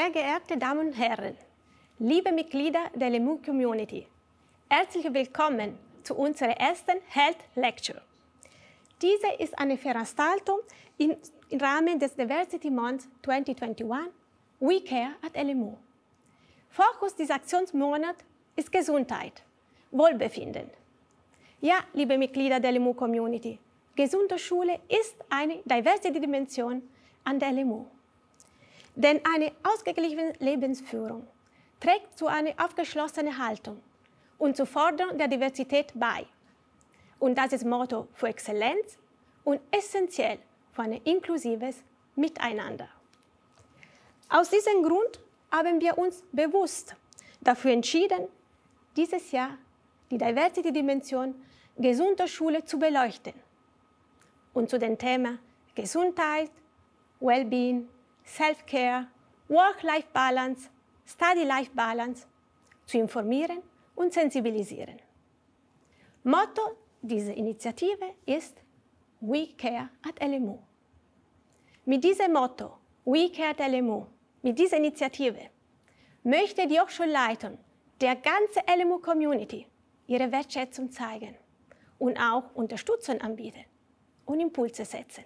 Sehr geehrte Damen und Herren, liebe Mitglieder der Lemur Community, herzlich willkommen zu unserer ersten Health Lecture. Diese ist eine Veranstaltung im Rahmen des Diversity Month 2021 We Care at LMU. Fokus dieses Aktionsmonats ist Gesundheit, Wohlbefinden. Ja, liebe Mitglieder der LMU Community, gesunde Schule ist eine Diversity-Dimension an der LMU. Denn eine ausgeglichene Lebensführung trägt zu einer aufgeschlossenen Haltung und zur Forderung der Diversität bei. Und das ist Motto für Exzellenz und essentiell für ein inklusives Miteinander. Aus diesem Grund haben wir uns bewusst dafür entschieden, dieses Jahr die Diversity-Dimension gesunder Schule zu beleuchten und zu den Themen Gesundheit, Wellbeing Self-Care, Work-Life-Balance, Study-Life-Balance zu informieren und sensibilisieren. Motto dieser Initiative ist We Care at LMU. Mit diesem Motto We Care at LMU, mit dieser Initiative, möchte die Hochschulleitung der ganzen LMU-Community ihre Wertschätzung zeigen und auch Unterstützung anbieten und Impulse setzen.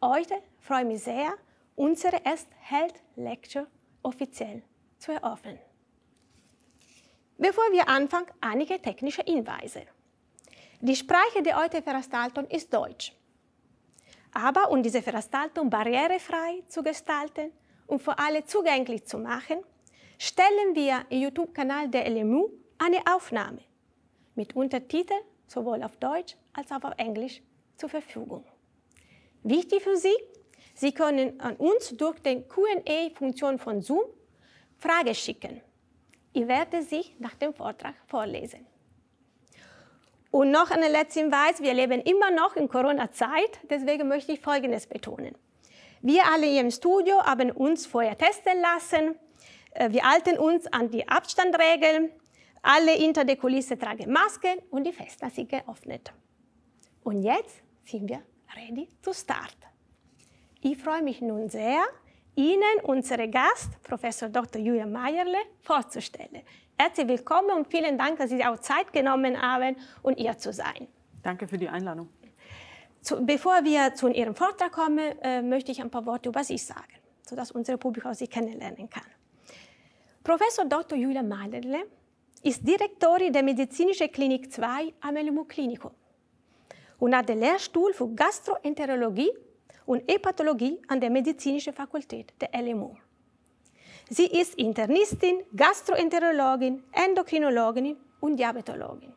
Heute freue ich mich sehr, unsere erste Health Lecture offiziell zu eröffnen. Bevor wir anfangen, einige technische Hinweise. Die Sprache der heutigen Veranstaltung ist Deutsch. Aber um diese Veranstaltung barrierefrei zu gestalten und für alle zugänglich zu machen, stellen wir im YouTube-Kanal der LMU eine Aufnahme mit Untertiteln sowohl auf Deutsch als auch auf Englisch zur Verfügung. Wichtig für Sie Sie können an uns durch die QA-Funktion von Zoom Fragen schicken. Ich werde sie nach dem Vortrag vorlesen. Und noch einen letzten Hinweis, wir leben immer noch in Corona-Zeit, deswegen möchte ich Folgendes betonen. Wir alle hier im Studio haben uns vorher testen lassen, äh, wir halten uns an die Abstandregeln, alle hinter der Kulisse tragen Masken und die Festnasige geöffnet. Und jetzt sind wir ready to start. Ich freue mich nun sehr, Ihnen unsere Gast, Professor Dr. Julia Meyerle, vorzustellen. Herzlich willkommen und vielen Dank, dass Sie auch Zeit genommen haben, um hier zu sein. Danke für die Einladung. bevor wir zu Ihrem Vortrag kommen, äh, möchte ich ein paar Worte über Sie sagen, sodass unser Publikum Sie kennenlernen kann. Professor Dr. Julia Meierle ist Direktorin der Medizinischen Klinik 2 am Elmo Klinikum und hat den Lehrstuhl für Gastroenterologie und Hepatologie an der Medizinischen Fakultät der LMU. Sie ist Internistin, Gastroenterologin, Endokrinologin und Diabetologin.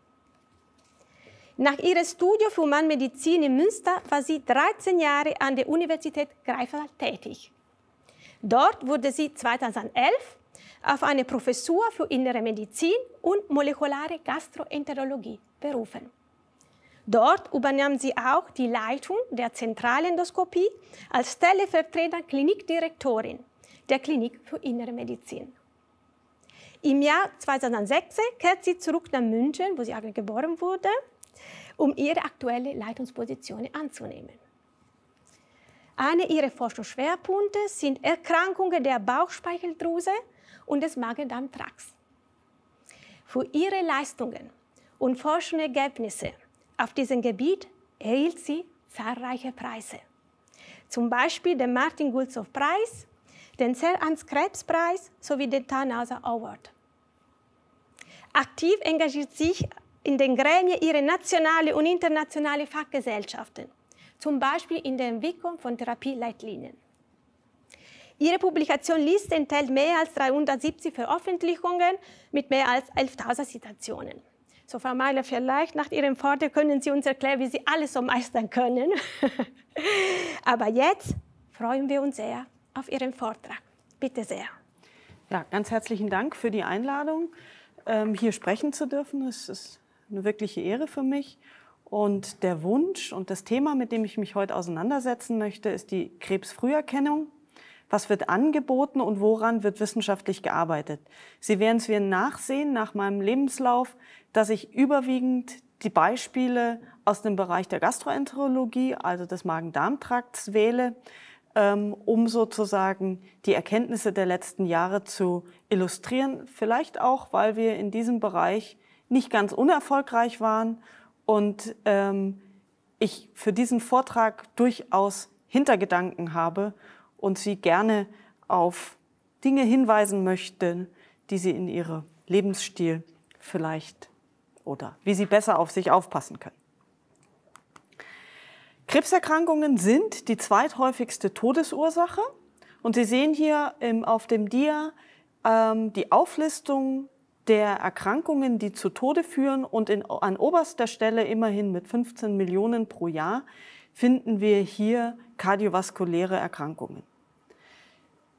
Nach ihrem Studium für Humanmedizin in Münster war sie 13 Jahre an der Universität Greifswald tätig. Dort wurde sie 2011 auf eine Professur für Innere Medizin und molekulare Gastroenterologie berufen. Dort übernahm sie auch die Leitung der Zentralendoskopie als stellvertretende Klinikdirektorin der Klinik für Innere Medizin. Im Jahr 2006 kehrt sie zurück nach München, wo sie eigentlich geboren wurde, um ihre aktuelle Leitungsposition anzunehmen. Eine ihrer Forschungsschwerpunkte sind Erkrankungen der Bauchspeicheldrüse und des Magen-Darm-Trakts. Für ihre Leistungen und Forschungsergebnisse auf diesem Gebiet erhielt sie zahlreiche Preise. Zum Beispiel den Martin Gulzow-Preis, den Sir Hans Krebs-Preis sowie den Tannhauser Award. Aktiv engagiert sich in den Gremien ihre nationale und internationale Fachgesellschaften, zum Beispiel in der Entwicklung von Therapieleitlinien. Ihre Publikationsliste enthält mehr als 370 Veröffentlichungen mit mehr als 11.000 Zitationen. So, Frau Meiler, vielleicht nach Ihrem Vortrag können Sie uns erklären, wie Sie alles so meistern können. Aber jetzt freuen wir uns sehr auf Ihren Vortrag. Bitte sehr. Ja, ganz herzlichen Dank für die Einladung, ähm, hier sprechen zu dürfen. Es ist eine wirkliche Ehre für mich. Und der Wunsch und das Thema, mit dem ich mich heute auseinandersetzen möchte, ist die Krebsfrüherkennung was wird angeboten und woran wird wissenschaftlich gearbeitet? Sie werden es mir nachsehen nach meinem Lebenslauf, dass ich überwiegend die Beispiele aus dem Bereich der Gastroenterologie, also des Magen-Darm-Trakts, wähle, ähm, um sozusagen die Erkenntnisse der letzten Jahre zu illustrieren. Vielleicht auch, weil wir in diesem Bereich nicht ganz unerfolgreich waren und ähm, ich für diesen Vortrag durchaus Hintergedanken habe und sie gerne auf Dinge hinweisen möchten, die sie in ihrem Lebensstil vielleicht oder wie sie besser auf sich aufpassen können. Krebserkrankungen sind die zweithäufigste Todesursache und Sie sehen hier im, ähm, auf dem Dia ähm, die Auflistung der Erkrankungen, die zu Tode führen und in, an oberster Stelle immerhin mit 15 Millionen pro Jahr finden wir hier kardiovaskuläre Erkrankungen.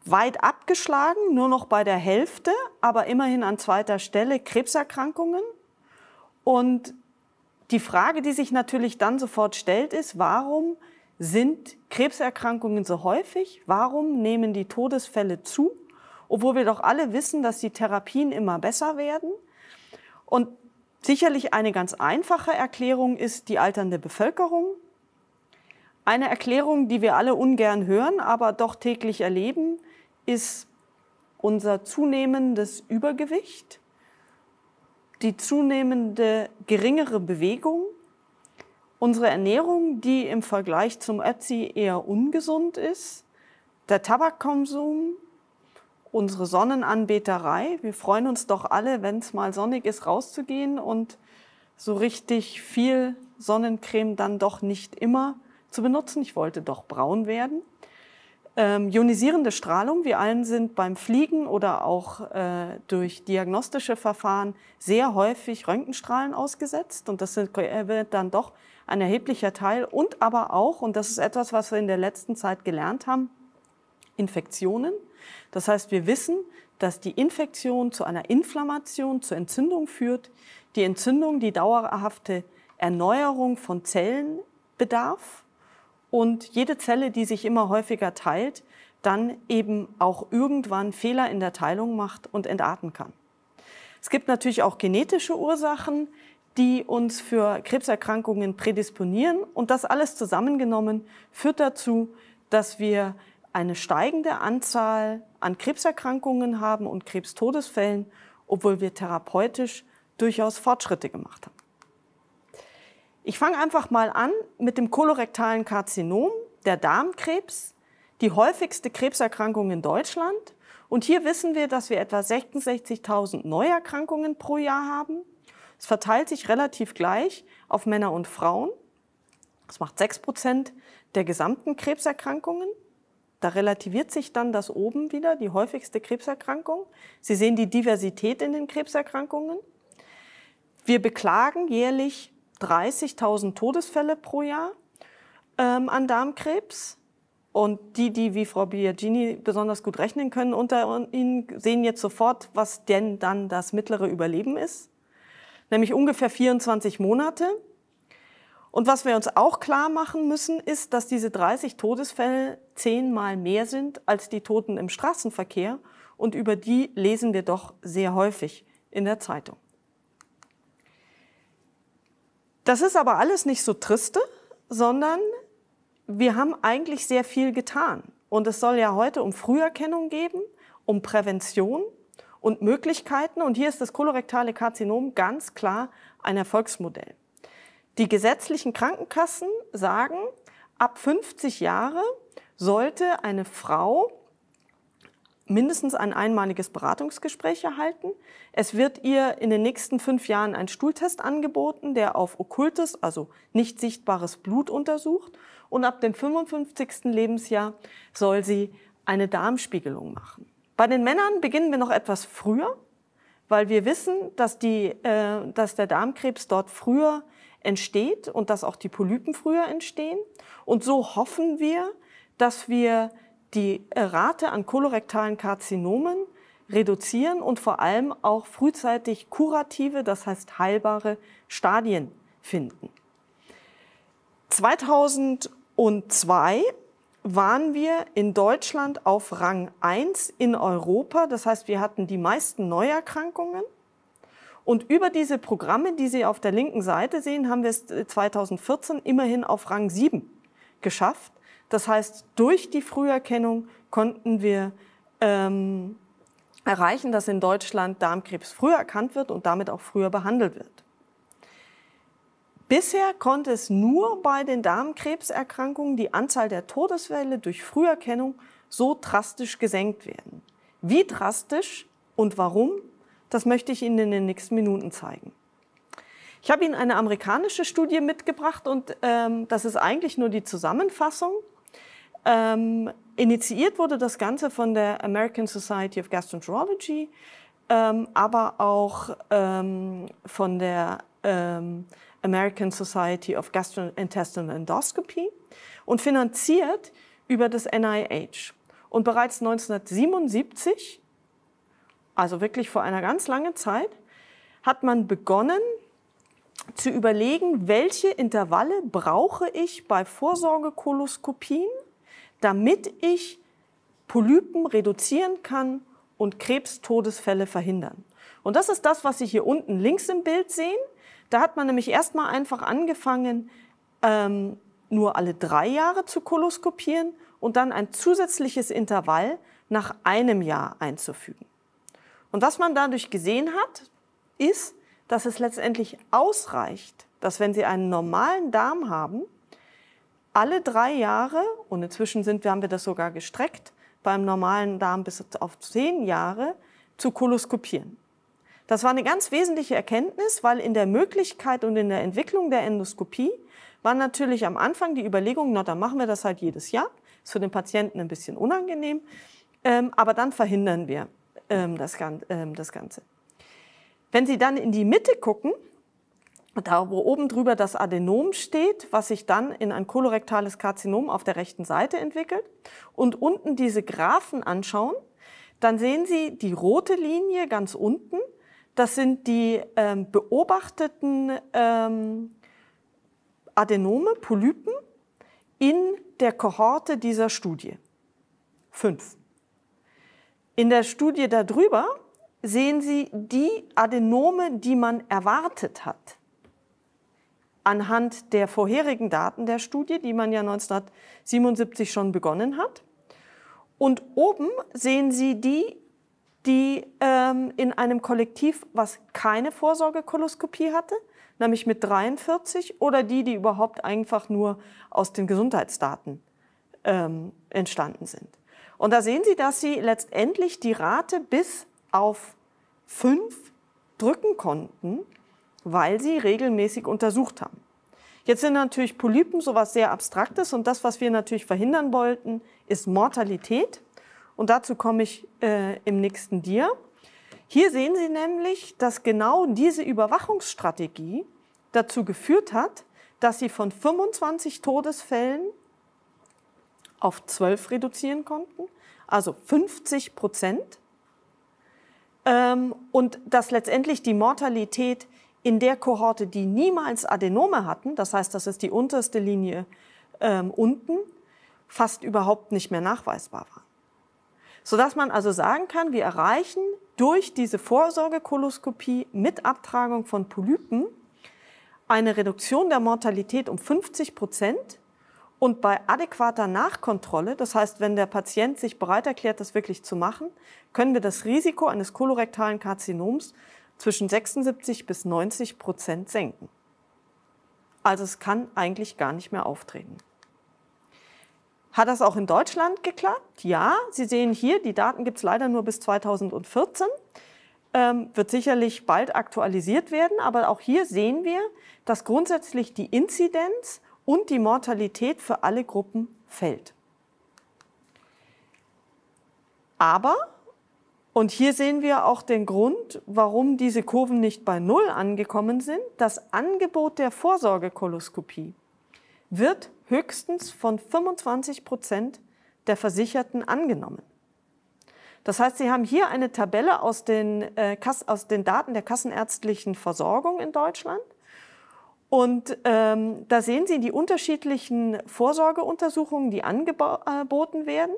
Weit abgeschlagen, nur noch bei der Hälfte, aber immerhin an zweiter Stelle Krebserkrankungen. Und die Frage, die sich natürlich dann sofort stellt, ist, warum sind Krebserkrankungen so häufig? Warum nehmen die Todesfälle zu? Obwohl wir doch alle wissen, dass die Therapien immer besser werden. Und sicherlich eine ganz einfache Erklärung ist die alternde Bevölkerung. Eine Erklärung, die wir alle ungern hören, aber doch täglich erleben, ist unser zunehmendes Übergewicht, die zunehmende geringere Bewegung, unsere Ernährung, die im Vergleich zum Etsy eher ungesund ist, der Tabakkonsum, unsere Sonnenanbeterei. Wir freuen uns doch alle, wenn es mal sonnig ist, rauszugehen und so richtig viel Sonnencreme dann doch nicht immer zu benutzen. Ich wollte doch braun werden. Ähm, ionisierende Strahlung, wir allen sind beim Fliegen oder auch äh, durch diagnostische Verfahren sehr häufig Röntgenstrahlen ausgesetzt. Und das sind, äh, wird dann doch ein erheblicher Teil. Und aber auch, und das ist etwas, was wir in der letzten Zeit gelernt haben, Infektionen. Das heißt, wir wissen, dass die Infektion zu einer Inflammation, zur Entzündung führt. Die Entzündung, die dauerhafte Erneuerung von Zellen bedarf und jede Zelle, die sich immer häufiger teilt, dann eben auch irgendwann Fehler in der Teilung macht und entarten kann. Es gibt natürlich auch genetische Ursachen, die uns für Krebserkrankungen prädisponieren. Und das alles zusammengenommen führt dazu, dass wir eine steigende Anzahl an Krebserkrankungen haben und Krebstodesfällen, obwohl wir therapeutisch durchaus Fortschritte gemacht haben. Ich fange einfach mal an mit dem kolorektalen Karzinom, der Darmkrebs, die häufigste Krebserkrankung in Deutschland. Und hier wissen wir, dass wir etwa 66.000 Neuerkrankungen pro Jahr haben. Es verteilt sich relativ gleich auf Männer und Frauen. Das macht 6 Prozent der gesamten Krebserkrankungen. Da relativiert sich dann das oben wieder, die häufigste Krebserkrankung. Sie sehen die Diversität in den Krebserkrankungen. Wir beklagen jährlich 30.000 Todesfälle pro Jahr ähm, an Darmkrebs. Und die, die wie Frau Biagini besonders gut rechnen können unter Ihnen, sehen jetzt sofort, was denn dann das mittlere Überleben ist. Nämlich ungefähr 24 Monate. Und was wir uns auch klar machen müssen, ist, dass diese 30 Todesfälle zehnmal mehr sind als die Toten im Straßenverkehr. Und über die lesen wir doch sehr häufig in der Zeitung. Das ist aber alles nicht so triste, sondern wir haben eigentlich sehr viel getan. Und es soll ja heute um Früherkennung geben, um Prävention und Möglichkeiten. Und hier ist das kolorektale Karzinom ganz klar ein Erfolgsmodell. Die gesetzlichen Krankenkassen sagen, ab 50 Jahre sollte eine Frau mindestens ein einmaliges Beratungsgespräch erhalten. Es wird ihr in den nächsten fünf Jahren ein Stuhltest angeboten, der auf okkultes, also nicht sichtbares Blut untersucht. Und ab dem 55. Lebensjahr soll sie eine Darmspiegelung machen. Bei den Männern beginnen wir noch etwas früher, weil wir wissen, dass, die, äh, dass der Darmkrebs dort früher entsteht und dass auch die Polypen früher entstehen. Und so hoffen wir, dass wir die Rate an kolorektalen Karzinomen reduzieren und vor allem auch frühzeitig kurative, das heißt heilbare Stadien finden. 2002 waren wir in Deutschland auf Rang 1 in Europa. Das heißt, wir hatten die meisten Neuerkrankungen. Und über diese Programme, die Sie auf der linken Seite sehen, haben wir es 2014 äh, immerhin auf Rang 7 geschafft. Das heißt, durch die Früherkennung konnten wir ähm, erreichen, dass in Deutschland Darmkrebs früher erkannt wird und damit auch früher behandelt wird. Bisher konnte es nur bei den Darmkrebserkrankungen die Anzahl der Todesfälle durch Früherkennung so drastisch gesenkt werden. Wie drastisch und warum, das möchte ich Ihnen in den nächsten Minuten zeigen. Ich habe Ihnen eine amerikanische Studie mitgebracht und ähm, das ist eigentlich nur die Zusammenfassung. Ähm, initiiert wurde das Ganze von der American Society of Gastroenterology, ähm, aber auch ähm, von der ähm, American Society of Gastrointestinal Endoscopy und finanziert über das NIH. Und bereits 1977, also wirklich vor einer ganz langen Zeit, hat man begonnen, zu überlegen, welche Intervalle brauche ich bei Vorsorgekoloskopien damit ich Polypen reduzieren kann und Krebstodesfälle verhindern. Und das ist das, was Sie hier unten links im Bild sehen. Da hat man nämlich erstmal einfach angefangen, ähm, nur alle drei Jahre zu koloskopieren und dann ein zusätzliches Intervall nach einem Jahr einzufügen. Und was man dadurch gesehen hat, ist, dass es letztendlich ausreicht, dass wenn Sie einen normalen Darm haben, alle drei Jahre, und inzwischen sind, haben wir das sogar gestreckt, beim normalen Darm bis auf zehn Jahre, zu koloskopieren. Das war eine ganz wesentliche Erkenntnis, weil in der Möglichkeit und in der Entwicklung der Endoskopie war natürlich am Anfang die Überlegung, na, dann machen wir das halt jedes Jahr. Ist für den Patienten ein bisschen unangenehm, ähm, aber dann verhindern wir ähm, das, ähm, das Ganze. Wenn Sie dann in die Mitte gucken, da wo oben drüber das Adenom steht, was sich dann in ein kolorektales Karzinom auf der rechten Seite entwickelt, und unten diese Graphen anschauen, dann sehen Sie die rote Linie ganz unten. Das sind die ähm, beobachteten ähm, Adenome, Polypen in der Kohorte dieser Studie. Fünf. In der Studie darüber sehen Sie die Adenome, die man erwartet hat anhand der vorherigen Daten der Studie, die man ja 1977 schon begonnen hat. Und oben sehen Sie die, die ähm, in einem Kollektiv, was keine Vorsorgekoloskopie hatte, nämlich mit 43, oder die, die überhaupt einfach nur aus den Gesundheitsdaten ähm, entstanden sind. Und da sehen Sie, dass Sie letztendlich die Rate bis auf 5 drücken konnten weil sie regelmäßig untersucht haben. Jetzt sind natürlich Polypen sowas sehr Abstraktes und das, was wir natürlich verhindern wollten, ist Mortalität. Und dazu komme ich äh, im nächsten Dir. Hier sehen Sie nämlich, dass genau diese Überwachungsstrategie dazu geführt hat, dass sie von 25 Todesfällen auf 12 reduzieren konnten, also 50 Prozent. Ähm, und dass letztendlich die Mortalität in der Kohorte, die niemals Adenome hatten, das heißt, das ist die unterste Linie ähm, unten, fast überhaupt nicht mehr nachweisbar waren. Sodass man also sagen kann, wir erreichen durch diese Vorsorgekoloskopie mit Abtragung von Polypen eine Reduktion der Mortalität um 50 Prozent und bei adäquater Nachkontrolle, das heißt, wenn der Patient sich bereit erklärt, das wirklich zu machen, können wir das Risiko eines kolorektalen Karzinoms zwischen 76 bis 90 Prozent senken. Also es kann eigentlich gar nicht mehr auftreten. Hat das auch in Deutschland geklappt? Ja, Sie sehen hier, die Daten gibt es leider nur bis 2014. Ähm, wird sicherlich bald aktualisiert werden, aber auch hier sehen wir, dass grundsätzlich die Inzidenz und die Mortalität für alle Gruppen fällt. Aber und hier sehen wir auch den Grund, warum diese Kurven nicht bei Null angekommen sind. Das Angebot der Vorsorgekoloskopie wird höchstens von 25 Prozent der Versicherten angenommen. Das heißt, Sie haben hier eine Tabelle aus den, äh, aus den Daten der kassenärztlichen Versorgung in Deutschland. Und ähm, da sehen Sie die unterschiedlichen Vorsorgeuntersuchungen, die angeboten werden.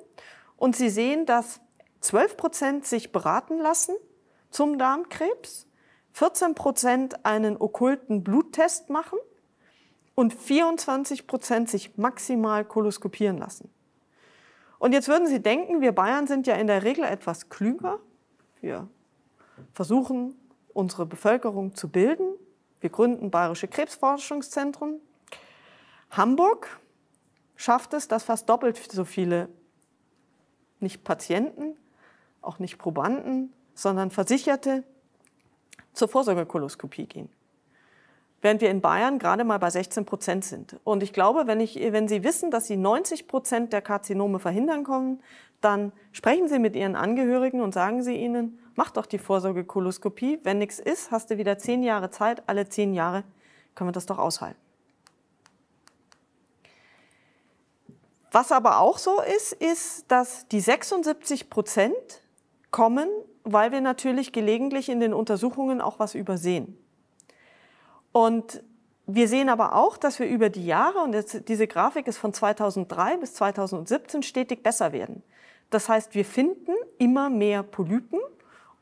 Und Sie sehen, dass 12 Prozent sich beraten lassen zum Darmkrebs, 14 Prozent einen okkulten Bluttest machen und 24 Prozent sich maximal koloskopieren lassen. Und jetzt würden Sie denken, wir Bayern sind ja in der Regel etwas klüger. Wir versuchen, unsere Bevölkerung zu bilden. Wir gründen bayerische Krebsforschungszentren. Hamburg schafft es, dass fast doppelt so viele nicht Patienten, auch nicht Probanden, sondern Versicherte zur Vorsorgekoloskopie gehen. Während wir in Bayern gerade mal bei 16 Prozent sind. Und ich glaube, wenn, ich, wenn Sie wissen, dass Sie 90 Prozent der Karzinome verhindern können, dann sprechen Sie mit Ihren Angehörigen und sagen Sie ihnen, mach doch die Vorsorgekoloskopie. Wenn nichts ist, hast du wieder zehn Jahre Zeit. Alle zehn Jahre können wir das doch aushalten. Was aber auch so ist, ist, dass die 76 Prozent kommen, weil wir natürlich gelegentlich in den Untersuchungen auch was übersehen. Und wir sehen aber auch, dass wir über die Jahre, und jetzt diese Grafik ist von 2003 bis 2017, stetig besser werden. Das heißt, wir finden immer mehr Polypen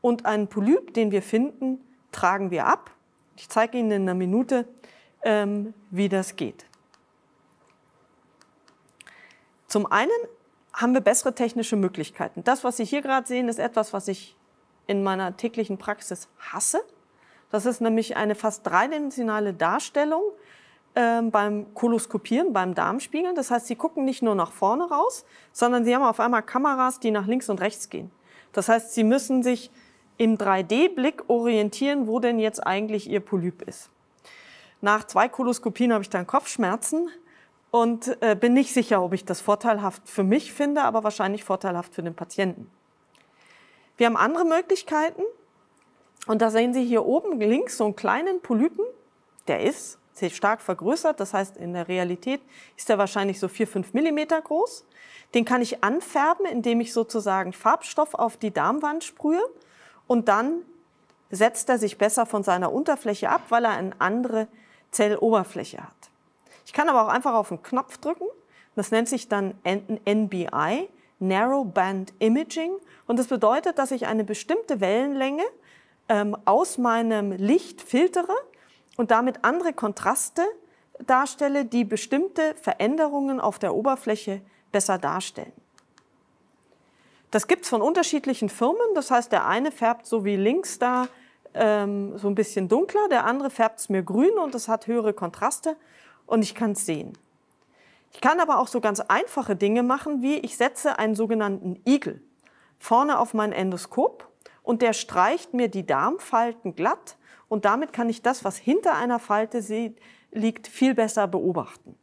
und einen Polyp, den wir finden, tragen wir ab. Ich zeige Ihnen in einer Minute, ähm, wie das geht. Zum einen haben wir bessere technische Möglichkeiten. Das, was Sie hier gerade sehen, ist etwas, was ich in meiner täglichen Praxis hasse. Das ist nämlich eine fast dreidimensionale Darstellung ähm, beim Koloskopieren, beim Darmspiegeln. Das heißt, Sie gucken nicht nur nach vorne raus, sondern Sie haben auf einmal Kameras, die nach links und rechts gehen. Das heißt, Sie müssen sich im 3D-Blick orientieren, wo denn jetzt eigentlich Ihr Polyp ist. Nach zwei Koloskopien habe ich dann Kopfschmerzen und äh, bin nicht sicher, ob ich das vorteilhaft für mich finde, aber wahrscheinlich vorteilhaft für den Patienten. Wir haben andere Möglichkeiten und da sehen Sie hier oben links so einen kleinen Polypen, der ist sehr stark vergrößert, das heißt in der Realität ist er wahrscheinlich so 4-5 Millimeter groß. Den kann ich anfärben, indem ich sozusagen Farbstoff auf die Darmwand sprühe und dann setzt er sich besser von seiner Unterfläche ab, weil er eine andere Zelloberfläche hat. Ich kann aber auch einfach auf einen Knopf drücken. Das nennt sich dann NBI, Narrow Band Imaging. Und das bedeutet, dass ich eine bestimmte Wellenlänge ähm, aus meinem Licht filtere und damit andere Kontraste darstelle, die bestimmte Veränderungen auf der Oberfläche besser darstellen. Das gibt es von unterschiedlichen Firmen. Das heißt, der eine färbt so wie links da ähm, so ein bisschen dunkler, der andere färbt es mir grün und es hat höhere Kontraste und ich kann es sehen. Ich kann aber auch so ganz einfache Dinge machen, wie ich setze einen sogenannten Igel vorne auf mein Endoskop und der streicht mir die Darmfalten glatt und damit kann ich das, was hinter einer Falte liegt, viel besser beobachten.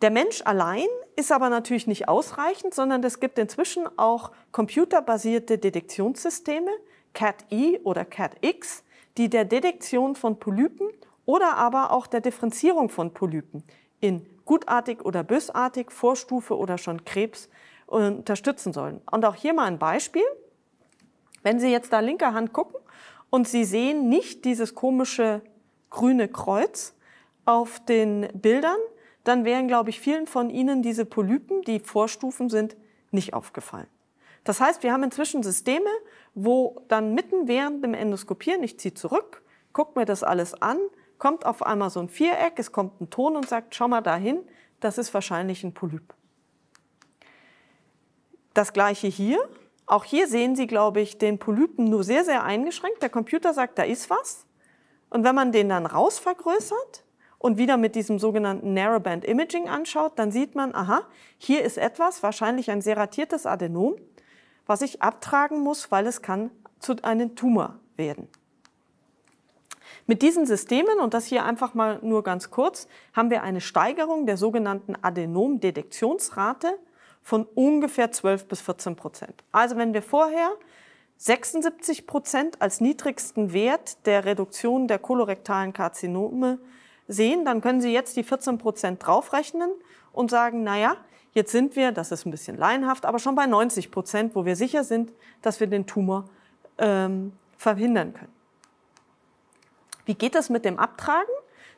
Der Mensch allein ist aber natürlich nicht ausreichend, sondern es gibt inzwischen auch computerbasierte Detektionssysteme, CAT-E oder CAT-X, die der Detektion von Polypen oder aber auch der Differenzierung von Polypen in gutartig oder bösartig, Vorstufe oder schon Krebs äh, unterstützen sollen. Und auch hier mal ein Beispiel. Wenn Sie jetzt da linker Hand gucken und Sie sehen nicht dieses komische grüne Kreuz auf den Bildern, dann wären, glaube ich, vielen von Ihnen diese Polypen, die Vorstufen sind, nicht aufgefallen. Das heißt, wir haben inzwischen Systeme, wo dann mitten während dem Endoskopieren, ich ziehe zurück, gucke mir das alles an kommt auf einmal so ein Viereck, es kommt ein Ton und sagt, schau mal dahin, das ist wahrscheinlich ein Polyp. Das gleiche hier. Auch hier sehen Sie, glaube ich, den Polypen nur sehr, sehr eingeschränkt. Der Computer sagt, da ist was. Und wenn man den dann rausvergrößert und wieder mit diesem sogenannten Narrowband Imaging anschaut, dann sieht man, aha, hier ist etwas, wahrscheinlich ein seratiertes Adenom, was ich abtragen muss, weil es kann zu einem Tumor werden. Mit diesen Systemen, und das hier einfach mal nur ganz kurz, haben wir eine Steigerung der sogenannten Adenom-Detektionsrate von ungefähr 12 bis 14 Prozent. Also wenn wir vorher 76 Prozent als niedrigsten Wert der Reduktion der kolorektalen Karzinome sehen, dann können Sie jetzt die 14 Prozent draufrechnen und sagen, naja, jetzt sind wir, das ist ein bisschen laienhaft, aber schon bei 90 Prozent, wo wir sicher sind, dass wir den Tumor ähm, verhindern können. Wie geht das mit dem Abtragen?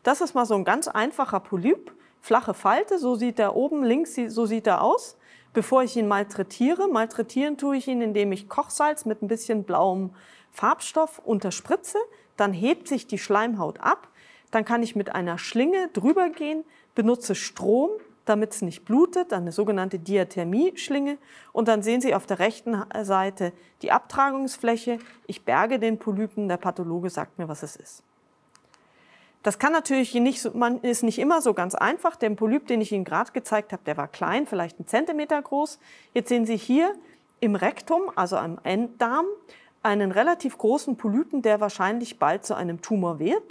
Das ist mal so ein ganz einfacher Polyp, flache Falte, so sieht er oben links, so sieht er aus. Bevor ich ihn malträtiere, malträtieren tue ich ihn, indem ich Kochsalz mit ein bisschen blauem Farbstoff unterspritze, dann hebt sich die Schleimhaut ab, dann kann ich mit einer Schlinge drüber gehen, benutze Strom, damit es nicht blutet, eine sogenannte Diathermie-Schlinge. Und dann sehen Sie auf der rechten Seite die Abtragungsfläche. Ich berge den Polypen, der Pathologe sagt mir, was es ist. Das kann natürlich nicht, man ist nicht immer so ganz einfach. Der Polyp, den ich Ihnen gerade gezeigt habe, der war klein, vielleicht einen Zentimeter groß. Jetzt sehen Sie hier im Rektum, also am Enddarm, einen relativ großen Polypen, der wahrscheinlich bald zu einem Tumor wird.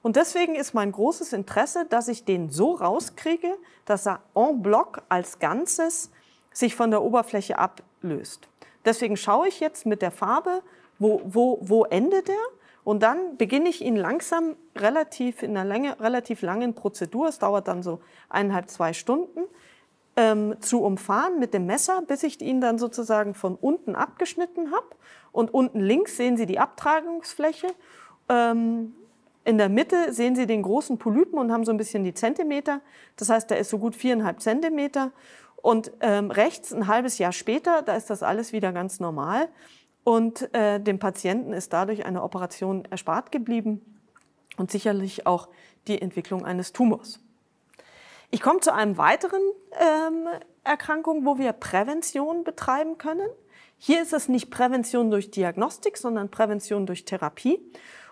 Und deswegen ist mein großes Interesse, dass ich den so rauskriege, dass er en bloc als Ganzes sich von der Oberfläche ablöst. Deswegen schaue ich jetzt mit der Farbe, wo, wo, wo endet er? Und dann beginne ich ihn langsam relativ in einer Länge, relativ langen Prozedur, es dauert dann so eineinhalb, zwei Stunden, ähm, zu umfahren mit dem Messer, bis ich ihn dann sozusagen von unten abgeschnitten habe. Und unten links sehen Sie die Abtragungsfläche. Ähm, in der Mitte sehen Sie den großen Polypen und haben so ein bisschen die Zentimeter. Das heißt, der ist so gut viereinhalb Zentimeter. Und ähm, rechts, ein halbes Jahr später, da ist das alles wieder ganz normal. Und äh, dem Patienten ist dadurch eine Operation erspart geblieben und sicherlich auch die Entwicklung eines Tumors. Ich komme zu einem weiteren ähm, Erkrankung, wo wir Prävention betreiben können. Hier ist es nicht Prävention durch Diagnostik, sondern Prävention durch Therapie.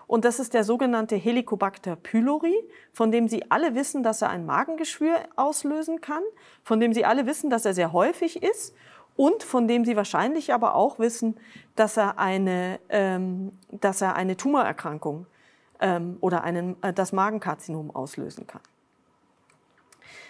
Und das ist der sogenannte Helicobacter pylori, von dem Sie alle wissen, dass er ein Magengeschwür auslösen kann, von dem Sie alle wissen, dass er sehr häufig ist und von dem Sie wahrscheinlich aber auch wissen, dass er eine, ähm, dass er eine Tumorerkrankung ähm, oder einen, äh, das Magenkarzinom auslösen kann.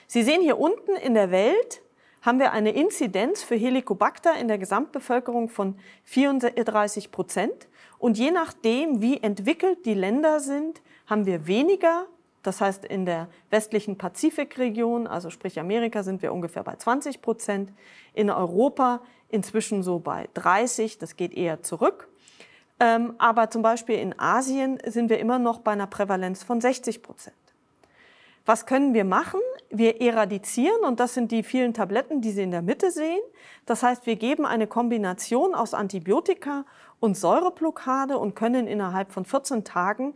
Sie sehen hier unten in der Welt haben wir eine Inzidenz für Helicobacter in der Gesamtbevölkerung von 34 Prozent. Und je nachdem, wie entwickelt die Länder sind, haben wir weniger das heißt, in der westlichen Pazifikregion, also sprich Amerika, sind wir ungefähr bei 20 Prozent. In Europa inzwischen so bei 30, das geht eher zurück. Ähm, aber zum Beispiel in Asien sind wir immer noch bei einer Prävalenz von 60 Prozent. Was können wir machen? Wir eradizieren, und das sind die vielen Tabletten, die Sie in der Mitte sehen. Das heißt, wir geben eine Kombination aus Antibiotika und Säureblockade und können innerhalb von 14 Tagen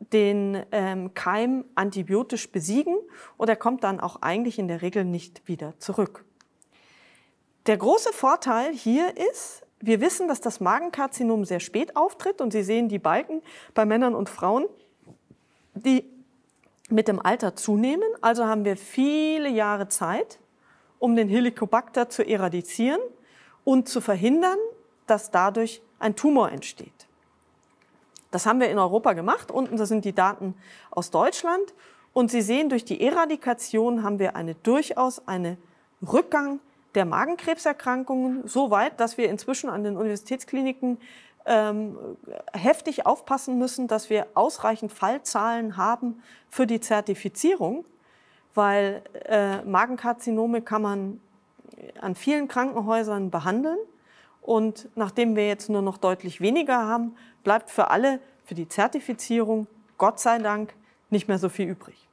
den ähm, Keim antibiotisch besiegen und er kommt dann auch eigentlich in der Regel nicht wieder zurück. Der große Vorteil hier ist, wir wissen, dass das Magenkarzinom sehr spät auftritt und Sie sehen die Balken bei Männern und Frauen, die mit dem Alter zunehmen. Also haben wir viele Jahre Zeit, um den Helicobacter zu eradizieren und zu verhindern, dass dadurch ein Tumor entsteht. Das haben wir in Europa gemacht. Unten das sind die Daten aus Deutschland. Und Sie sehen, durch die Eradikation haben wir eine durchaus einen Rückgang der Magenkrebserkrankungen so weit, dass wir inzwischen an den Universitätskliniken ähm, heftig aufpassen müssen, dass wir ausreichend Fallzahlen haben für die Zertifizierung, weil äh, Magenkarzinome kann man an vielen Krankenhäusern behandeln. Und nachdem wir jetzt nur noch deutlich weniger haben, bleibt für alle, für die Zertifizierung, Gott sei Dank, nicht mehr so viel übrig.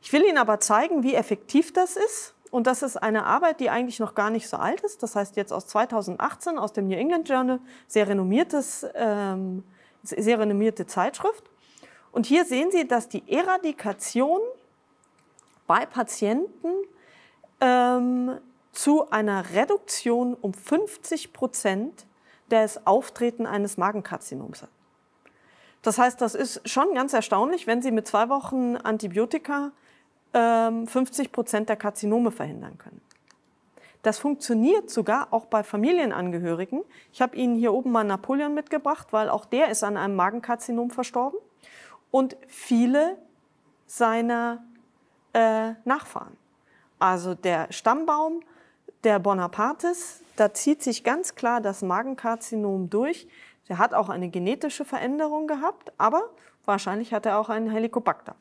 Ich will Ihnen aber zeigen, wie effektiv das ist. Und das ist eine Arbeit, die eigentlich noch gar nicht so alt ist. Das heißt jetzt aus 2018 aus dem New England Journal, sehr, renommiertes, ähm, sehr renommierte Zeitschrift. Und hier sehen Sie, dass die Eradikation bei Patienten ähm, zu einer Reduktion um 50 Prozent das Auftreten eines Magenkarzinoms an. Das heißt, das ist schon ganz erstaunlich, wenn Sie mit zwei Wochen Antibiotika ähm, 50 Prozent der Karzinome verhindern können. Das funktioniert sogar auch bei Familienangehörigen. Ich habe Ihnen hier oben mal Napoleon mitgebracht, weil auch der ist an einem Magenkarzinom verstorben und viele seiner äh, Nachfahren. Also der Stammbaum der Bonapartis, da zieht sich ganz klar das Magenkarzinom durch. Der hat auch eine genetische Veränderung gehabt, aber wahrscheinlich hat er auch einen Helicobacter.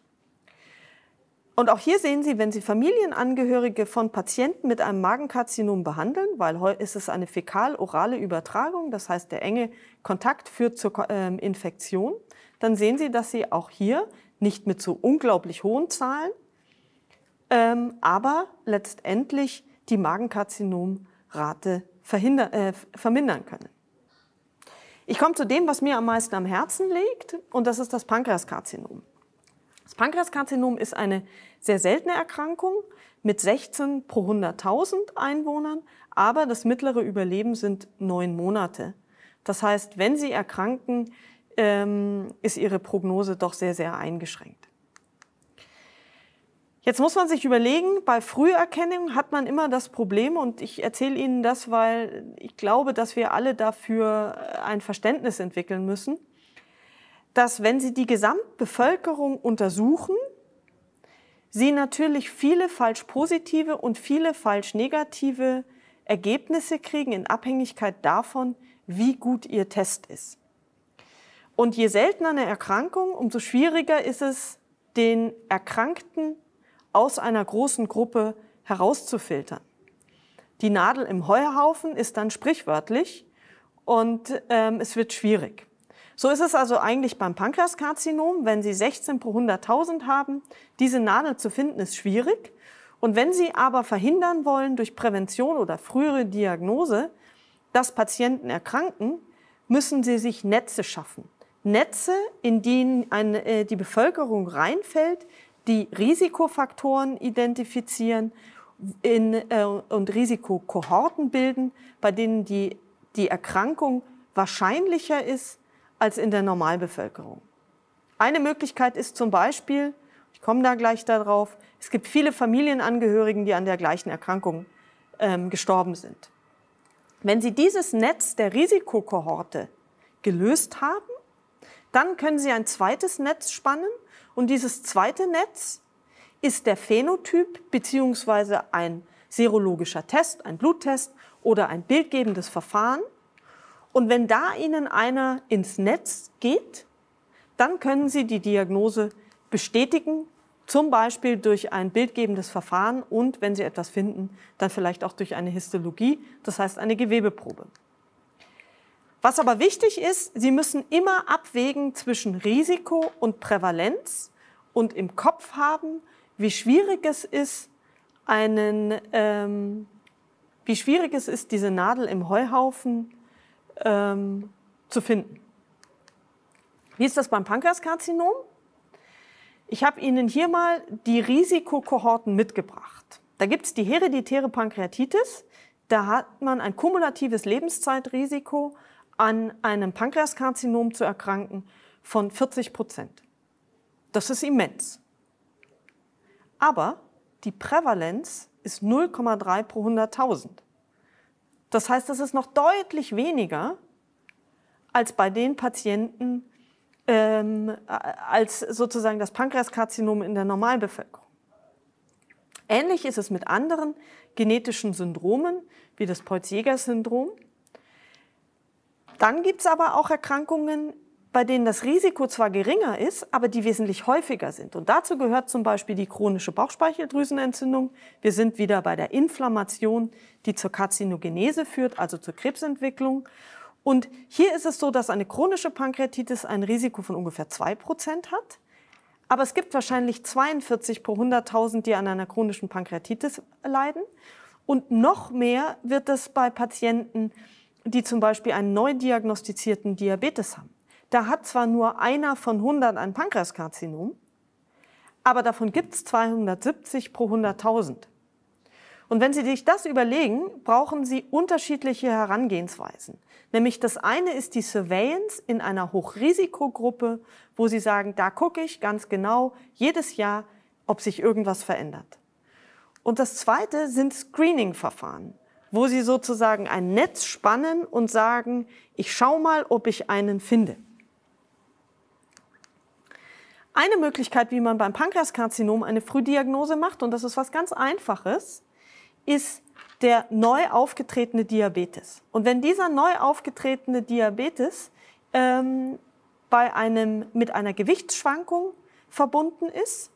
Und auch hier sehen Sie, wenn Sie Familienangehörige von Patienten mit einem Magenkarzinom behandeln, weil ist es eine fäkal-orale Übertragung, das heißt der enge Kontakt führt zur ähm, Infektion, dann sehen Sie, dass Sie auch hier nicht mit so unglaublich hohen Zahlen, ähm, aber letztendlich die Magenkarzinomrate äh, vermindern können. Ich komme zu dem, was mir am meisten am Herzen liegt, und das ist das Pankreaskarzinom. Das Pankreaskarzinom ist eine sehr seltene Erkrankung mit 16 pro 100.000 Einwohnern, aber das mittlere Überleben sind neun Monate. Das heißt, wenn Sie erkranken, ähm, ist Ihre Prognose doch sehr, sehr eingeschränkt. Jetzt muss man sich überlegen, bei Früherkennung hat man immer das Problem und ich erzähle Ihnen das, weil ich glaube, dass wir alle dafür äh, ein Verständnis entwickeln müssen, dass wenn Sie die Gesamtbevölkerung untersuchen, Sie natürlich viele falsch positive und viele falsch negative Ergebnisse kriegen in Abhängigkeit davon, wie gut Ihr Test ist. Und je seltener eine Erkrankung, umso schwieriger ist es, den Erkrankten aus einer großen Gruppe herauszufiltern. Die Nadel im Heuhaufen ist dann sprichwörtlich und ähm, es wird schwierig. So ist es also eigentlich beim Pankreaskarzinom. Wenn Sie 16 pro 100.000 haben, diese Nadel zu finden, ist schwierig. Und wenn Sie aber verhindern wollen durch Prävention oder frühere Diagnose, dass Patienten erkranken, müssen Sie sich Netze schaffen. Netze, in denen eine, äh, die Bevölkerung reinfällt, die Risikofaktoren identifizieren in, äh, und Risikokohorten bilden, bei denen die, die Erkrankung wahrscheinlicher ist als in der Normalbevölkerung. Eine Möglichkeit ist zum Beispiel, ich komme da gleich darauf, es gibt viele Familienangehörigen, die an der gleichen Erkrankung ähm, gestorben sind. Wenn Sie dieses Netz der Risikokohorte gelöst haben, dann können Sie ein zweites Netz spannen und dieses zweite Netz ist der Phänotyp bzw. ein serologischer Test, ein Bluttest oder ein bildgebendes Verfahren. Und wenn da Ihnen einer ins Netz geht, dann können Sie die Diagnose bestätigen, zum Beispiel durch ein bildgebendes Verfahren und, wenn Sie etwas finden, dann vielleicht auch durch eine Histologie, das heißt eine Gewebeprobe. Was aber wichtig ist, Sie müssen immer abwägen zwischen Risiko und Prävalenz und im Kopf haben, wie schwierig es ist, einen, ähm, wie schwierig es ist, diese Nadel im Heuhaufen ähm, zu finden. Wie ist das beim Pankreaskarzinom? Ich habe Ihnen hier mal die Risikokohorten mitgebracht. Da gibt es die hereditäre Pankreatitis. Da hat man ein kumulatives Lebenszeitrisiko an einem Pankreaskarzinom zu erkranken von 40 Prozent. Das ist immens. Aber die Prävalenz ist 0,3 pro 100.000. Das heißt, das ist noch deutlich weniger als bei den Patienten, ähm, äh, als sozusagen das Pankreaskarzinom in der Normalbevölkerung. Ähnlich ist es mit anderen genetischen Syndromen wie das peutz jäger syndrom dann gibt es aber auch Erkrankungen, bei denen das Risiko zwar geringer ist, aber die wesentlich häufiger sind. Und dazu gehört zum Beispiel die chronische Bauchspeicheldrüsenentzündung. Wir sind wieder bei der Inflammation, die zur Karzinogenese führt, also zur Krebsentwicklung. Und hier ist es so, dass eine chronische Pankreatitis ein Risiko von ungefähr 2% hat. Aber es gibt wahrscheinlich 42 pro 100.000, die an einer chronischen Pankreatitis leiden. Und noch mehr wird es bei Patienten die zum Beispiel einen neu diagnostizierten Diabetes haben. Da hat zwar nur einer von 100 ein Pankreaskarzinom, aber davon gibt es 270 pro 100.000. Und wenn Sie sich das überlegen, brauchen Sie unterschiedliche Herangehensweisen. Nämlich das eine ist die Surveillance in einer Hochrisikogruppe, wo Sie sagen, da gucke ich ganz genau jedes Jahr, ob sich irgendwas verändert. Und das zweite sind Screening-Verfahren wo sie sozusagen ein Netz spannen und sagen, ich schau mal, ob ich einen finde. Eine Möglichkeit, wie man beim Pankreaskarzinom eine Frühdiagnose macht, und das ist was ganz Einfaches, ist der neu aufgetretene Diabetes. Und wenn dieser neu aufgetretene Diabetes ähm, bei einem, mit einer Gewichtsschwankung verbunden ist,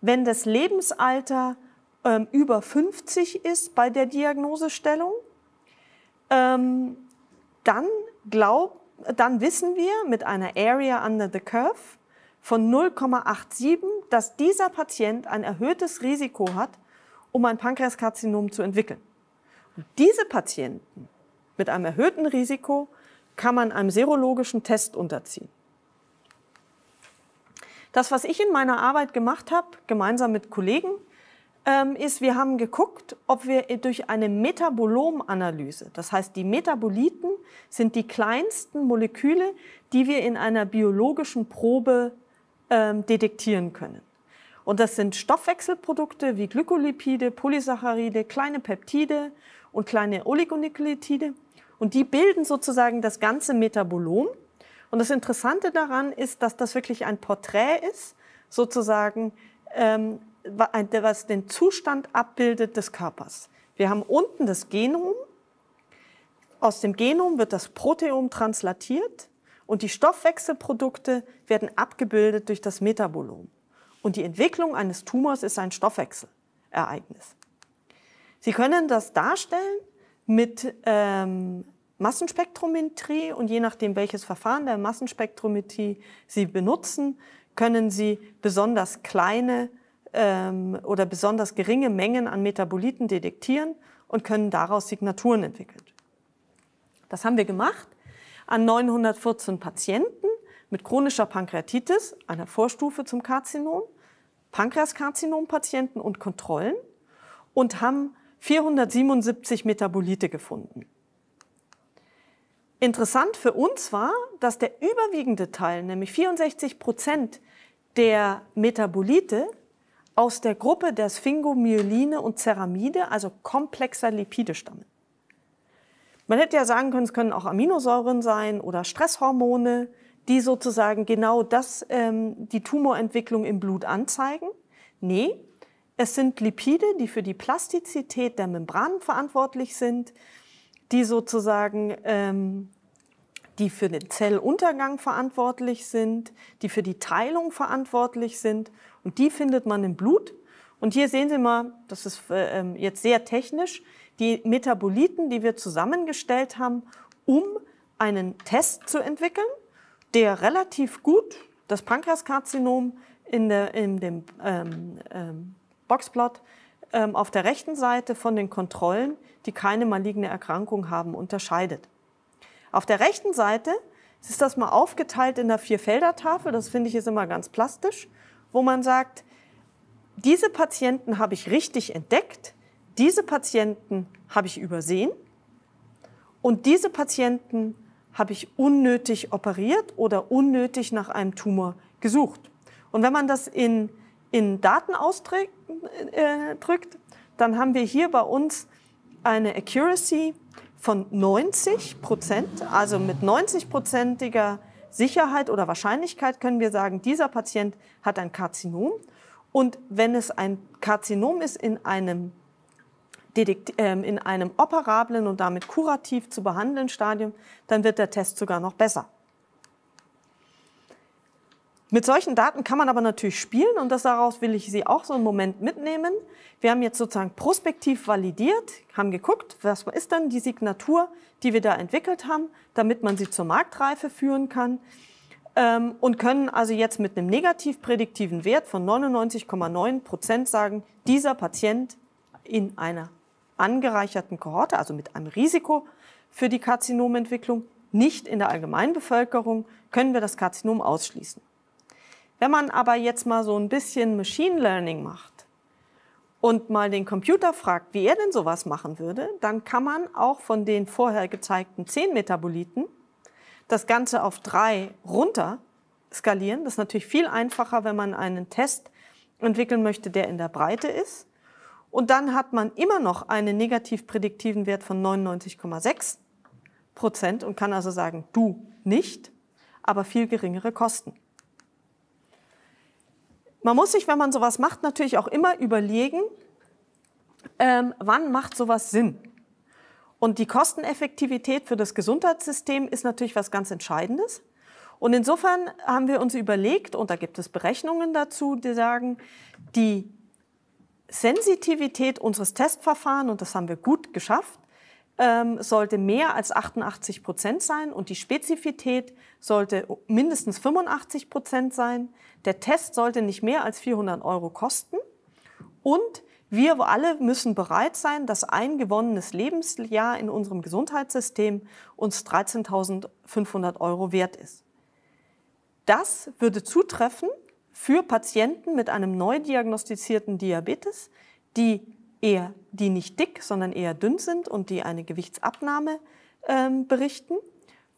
wenn das Lebensalter ähm, über 50 ist bei der Diagnosestellung, ähm, dann, glaub, dann wissen wir mit einer Area under the Curve von 0,87, dass dieser Patient ein erhöhtes Risiko hat, um ein Pankreaskarzinom zu entwickeln. Und diese Patienten mit einem erhöhten Risiko kann man einem serologischen Test unterziehen. Das, was ich in meiner Arbeit gemacht habe, gemeinsam mit Kollegen, ähm, ist, wir haben geguckt, ob wir durch eine Metabolomanalyse, das heißt die Metaboliten sind die kleinsten Moleküle, die wir in einer biologischen Probe ähm, detektieren können. Und das sind Stoffwechselprodukte wie Glykolipide, Polysaccharide, kleine Peptide und kleine Oligonukleotide. Und die bilden sozusagen das ganze Metabolom. Und das Interessante daran ist, dass das wirklich ein Porträt ist, sozusagen ähm, was den Zustand abbildet des Körpers. Wir haben unten das Genom. Aus dem Genom wird das Proteom translatiert und die Stoffwechselprodukte werden abgebildet durch das Metabolom. Und die Entwicklung eines Tumors ist ein Stoffwechselereignis. Sie können das darstellen mit ähm, Massenspektrometrie und je nachdem, welches Verfahren der Massenspektrometrie Sie benutzen, können Sie besonders kleine ähm, oder besonders geringe Mengen an Metaboliten detektieren und können daraus Signaturen entwickeln. Das haben wir gemacht an 914 Patienten mit chronischer Pankreatitis, einer Vorstufe zum Karzinom, Pankreaskarzinom-Patienten und Kontrollen und haben 477 Metabolite gefunden. Interessant für uns war, dass der überwiegende Teil, nämlich 64 Prozent der Metabolite, aus der Gruppe der Sphingomyeline und Ceramide, also komplexer Lipide, stammen. Man hätte ja sagen können, es können auch Aminosäuren sein oder Stresshormone, die sozusagen genau das, ähm, die Tumorentwicklung im Blut anzeigen. Nee, es sind Lipide, die für die Plastizität der Membranen verantwortlich sind, die sozusagen ähm, die für den Zelluntergang verantwortlich sind, die für die Teilung verantwortlich sind und die findet man im Blut. Und hier sehen Sie mal, das ist äh, ähm, jetzt sehr technisch, die Metaboliten, die wir zusammengestellt haben, um einen Test zu entwickeln, der relativ gut das Pankreaskarzinom in, der, in dem ähm, ähm, Boxplot ähm, auf der rechten Seite von den Kontrollen, die keine maligne Erkrankung haben, unterscheidet. Auf der rechten Seite ist das mal aufgeteilt in der Vierfelder-Tafel, das finde ich jetzt immer ganz plastisch wo man sagt, diese Patienten habe ich richtig entdeckt, diese Patienten habe ich übersehen und diese Patienten habe ich unnötig operiert oder unnötig nach einem Tumor gesucht. Und wenn man das in, in Daten ausdrückt, äh, dann haben wir hier bei uns eine Accuracy von 90 Prozent, also mit 90-prozentiger Sicherheit oder Wahrscheinlichkeit können wir sagen, dieser Patient hat ein Karzinom. Und wenn es ein Karzinom ist in einem, ähm, in einem operablen und damit kurativ zu behandelnden Stadium, dann wird der Test sogar noch besser. Mit solchen Daten kann man aber natürlich spielen und das, daraus will ich Sie auch so einen Moment mitnehmen. Wir haben jetzt sozusagen prospektiv validiert, haben geguckt, was ist dann die Signatur, die wir da entwickelt haben, damit man sie zur Marktreife führen kann ähm, und können also jetzt mit einem negativ prädiktiven Wert von 99,9 Prozent sagen, dieser Patient in einer angereicherten Kohorte, also mit einem Risiko für die Karzinomentwicklung, nicht in der Allgemeinbevölkerung, können wir das Karzinom ausschließen. Wenn man aber jetzt mal so ein bisschen Machine Learning macht und mal den Computer fragt, wie er denn sowas machen würde, dann kann man auch von den vorher gezeigten 10 Metaboliten das Ganze auf drei runter skalieren. Das ist natürlich viel einfacher, wenn man einen Test entwickeln möchte, der in der Breite ist. Und dann hat man immer noch einen negativ prädiktiven Wert von 99,6 Prozent und kann also sagen, du nicht, aber viel geringere Kosten. Man muss sich, wenn man sowas macht, natürlich auch immer überlegen, ähm, wann macht sowas Sinn. Und die Kosteneffektivität für das Gesundheitssystem ist natürlich was ganz Entscheidendes. Und insofern haben wir uns überlegt, und da gibt es Berechnungen dazu, die sagen, die Sensitivität unseres Testverfahrens, und das haben wir gut geschafft, ähm, sollte mehr als 88 Prozent sein und die Spezifität sollte mindestens 85 Prozent sein. Der Test sollte nicht mehr als 400 Euro kosten und wir alle müssen bereit sein, dass ein gewonnenes Lebensjahr in unserem Gesundheitssystem uns 13.500 Euro wert ist. Das würde zutreffen für Patienten mit einem neu diagnostizierten Diabetes, die eher die nicht dick, sondern eher dünn sind und die eine Gewichtsabnahme ähm, berichten,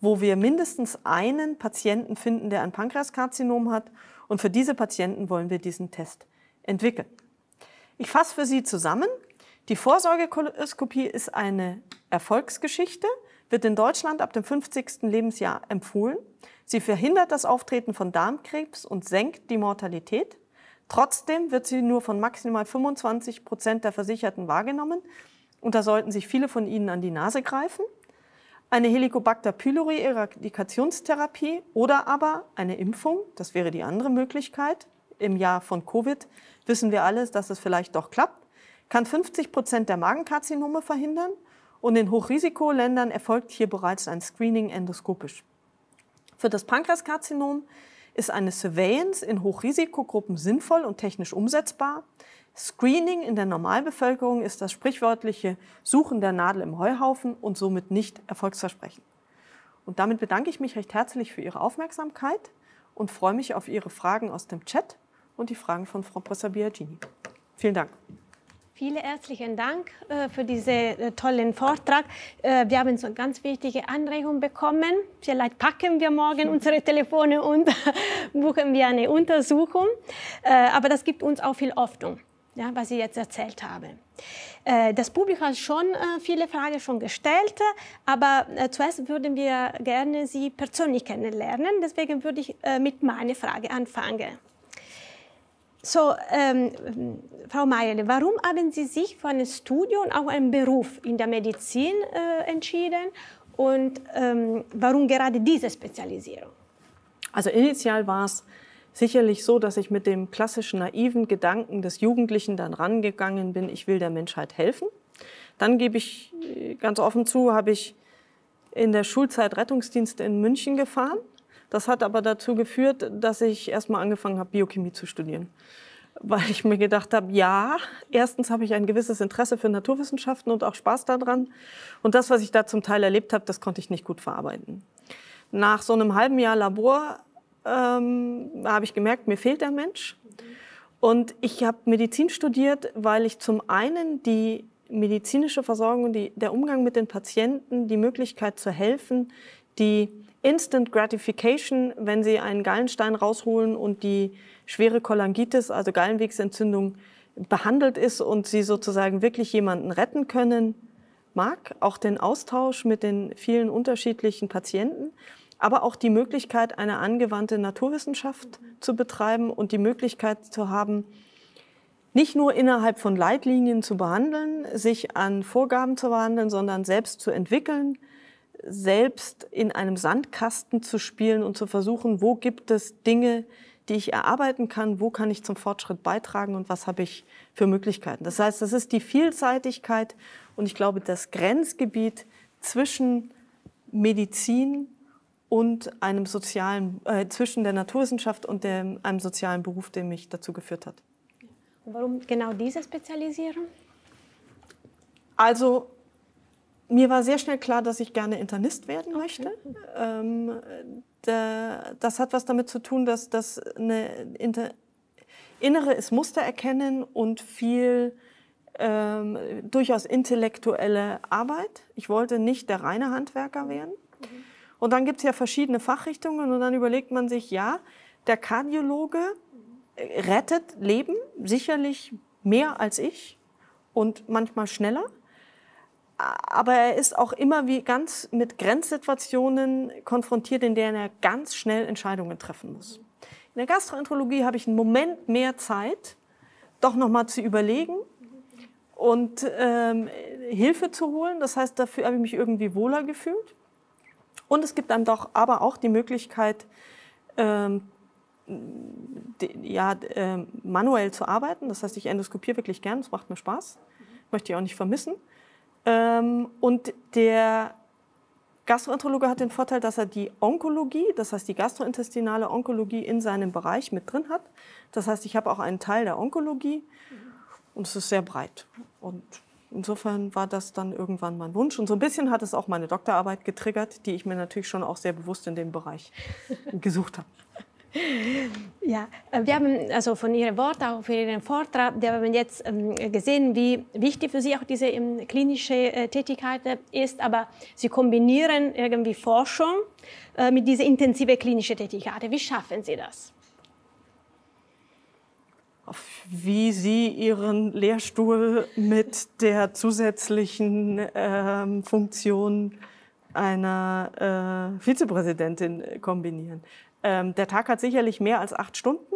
wo wir mindestens einen Patienten finden, der ein Pankreaskarzinom hat. Und für diese Patienten wollen wir diesen Test entwickeln. Ich fasse für Sie zusammen. Die Vorsorgekoloskopie ist eine Erfolgsgeschichte, wird in Deutschland ab dem 50. Lebensjahr empfohlen. Sie verhindert das Auftreten von Darmkrebs und senkt die Mortalität. Trotzdem wird sie nur von maximal 25 Prozent der Versicherten wahrgenommen. Und da sollten sich viele von ihnen an die Nase greifen. Eine Helicobacter pylori Eradikationstherapie oder aber eine Impfung, das wäre die andere Möglichkeit. Im Jahr von Covid wissen wir alles, dass es vielleicht doch klappt, kann 50 Prozent der Magenkarzinome verhindern und in Hochrisikoländern erfolgt hier bereits ein Screening endoskopisch. Für das Pankreaskarzinom ist eine Surveillance in Hochrisikogruppen sinnvoll und technisch umsetzbar? Screening in der Normalbevölkerung ist das sprichwörtliche Suchen der Nadel im Heuhaufen und somit nicht erfolgsversprechend. Und damit bedanke ich mich recht herzlich für Ihre Aufmerksamkeit und freue mich auf Ihre Fragen aus dem Chat und die Fragen von Frau Professor Biagini. Vielen Dank. Vielen herzlichen Dank äh, für diesen äh, tollen Vortrag. Äh, wir haben so ganz wichtige Anregungen bekommen. Vielleicht packen wir morgen unsere Telefone und buchen wir eine Untersuchung. Aber das gibt uns auch viel Hoffnung, was Sie jetzt erzählt haben. Das Publikum hat schon viele Fragen schon gestellt, aber zuerst würden wir gerne Sie persönlich kennenlernen. Deswegen würde ich mit meiner Frage anfangen. So, ähm, Frau Meierle, warum haben Sie sich für ein Studium und auch einen Beruf in der Medizin äh, entschieden und ähm, warum gerade diese Spezialisierung? Also initial war es sicherlich so, dass ich mit dem klassischen naiven Gedanken des Jugendlichen dann rangegangen bin, ich will der Menschheit helfen. Dann gebe ich äh, ganz offen zu, habe ich in der Schulzeit Rettungsdienst in München gefahren das hat aber dazu geführt, dass ich erstmal angefangen habe, Biochemie zu studieren. Weil ich mir gedacht habe, ja, erstens habe ich ein gewisses Interesse für Naturwissenschaften und auch Spaß daran. Und das, was ich da zum Teil erlebt habe, das konnte ich nicht gut verarbeiten. Nach so einem halben Jahr Labor ähm, habe ich gemerkt, mir fehlt der Mensch. Und ich habe Medizin studiert, weil ich zum einen die medizinische Versorgung, die, der Umgang mit den Patienten, die Möglichkeit zu helfen, die Instant Gratification, wenn Sie einen Gallenstein rausholen und die schwere Cholangitis, also Gallenwegsentzündung, behandelt ist und Sie sozusagen wirklich jemanden retten können, mag auch den Austausch mit den vielen unterschiedlichen Patienten, aber auch die Möglichkeit, eine angewandte Naturwissenschaft zu betreiben und die Möglichkeit zu haben, nicht nur innerhalb von Leitlinien zu behandeln, sich an Vorgaben zu behandeln, sondern selbst zu entwickeln, selbst in einem Sandkasten zu spielen und zu versuchen, wo gibt es Dinge, die ich erarbeiten kann, wo kann ich zum Fortschritt beitragen und was habe ich für Möglichkeiten. Das heißt, das ist die Vielseitigkeit und ich glaube, das Grenzgebiet zwischen Medizin und einem sozialen, äh, zwischen der Naturwissenschaft und dem, einem sozialen Beruf, der mich dazu geführt hat. Und warum genau diese Spezialisierung? Also mir war sehr schnell klar, dass ich gerne Internist werden okay. möchte. Ähm, da, das hat was damit zu tun, dass das eine Inter innere ist Muster erkennen und viel ähm, durchaus intellektuelle Arbeit. Ich wollte nicht der reine Handwerker mhm. werden. Mhm. Und dann gibt es ja verschiedene Fachrichtungen und dann überlegt man sich, ja, der Kardiologe äh, rettet Leben sicherlich mehr als ich und manchmal schneller aber er ist auch immer wie ganz mit Grenzsituationen konfrontiert, in denen er ganz schnell Entscheidungen treffen muss. In der Gastroenterologie habe ich einen Moment mehr Zeit, doch nochmal zu überlegen und ähm, Hilfe zu holen. Das heißt, dafür habe ich mich irgendwie wohler gefühlt. Und es gibt einem doch aber auch die Möglichkeit, ähm, die, ja, äh, manuell zu arbeiten. Das heißt, ich endoskopiere wirklich gern, das macht mir Spaß. Möchte ich auch nicht vermissen. Ähm, und der Gastroenterologe hat den Vorteil, dass er die Onkologie, das heißt die gastrointestinale Onkologie in seinem Bereich mit drin hat. Das heißt, ich habe auch einen Teil der Onkologie und es ist sehr breit. Und insofern war das dann irgendwann mein Wunsch. Und so ein bisschen hat es auch meine Doktorarbeit getriggert, die ich mir natürlich schon auch sehr bewusst in dem Bereich gesucht habe. Ja, wir ähm, haben also von Ihren Worten, auch von Ihren Vortrag, wir haben jetzt ähm, gesehen, wie wichtig für Sie auch diese ähm, klinische äh, Tätigkeit äh, ist, aber Sie kombinieren irgendwie Forschung äh, mit dieser intensiven klinischen Tätigkeit. Wie schaffen Sie das? Wie Sie Ihren Lehrstuhl mit der zusätzlichen Funktion einer Vizepräsidentin kombinieren. Ähm, der Tag hat sicherlich mehr als acht Stunden.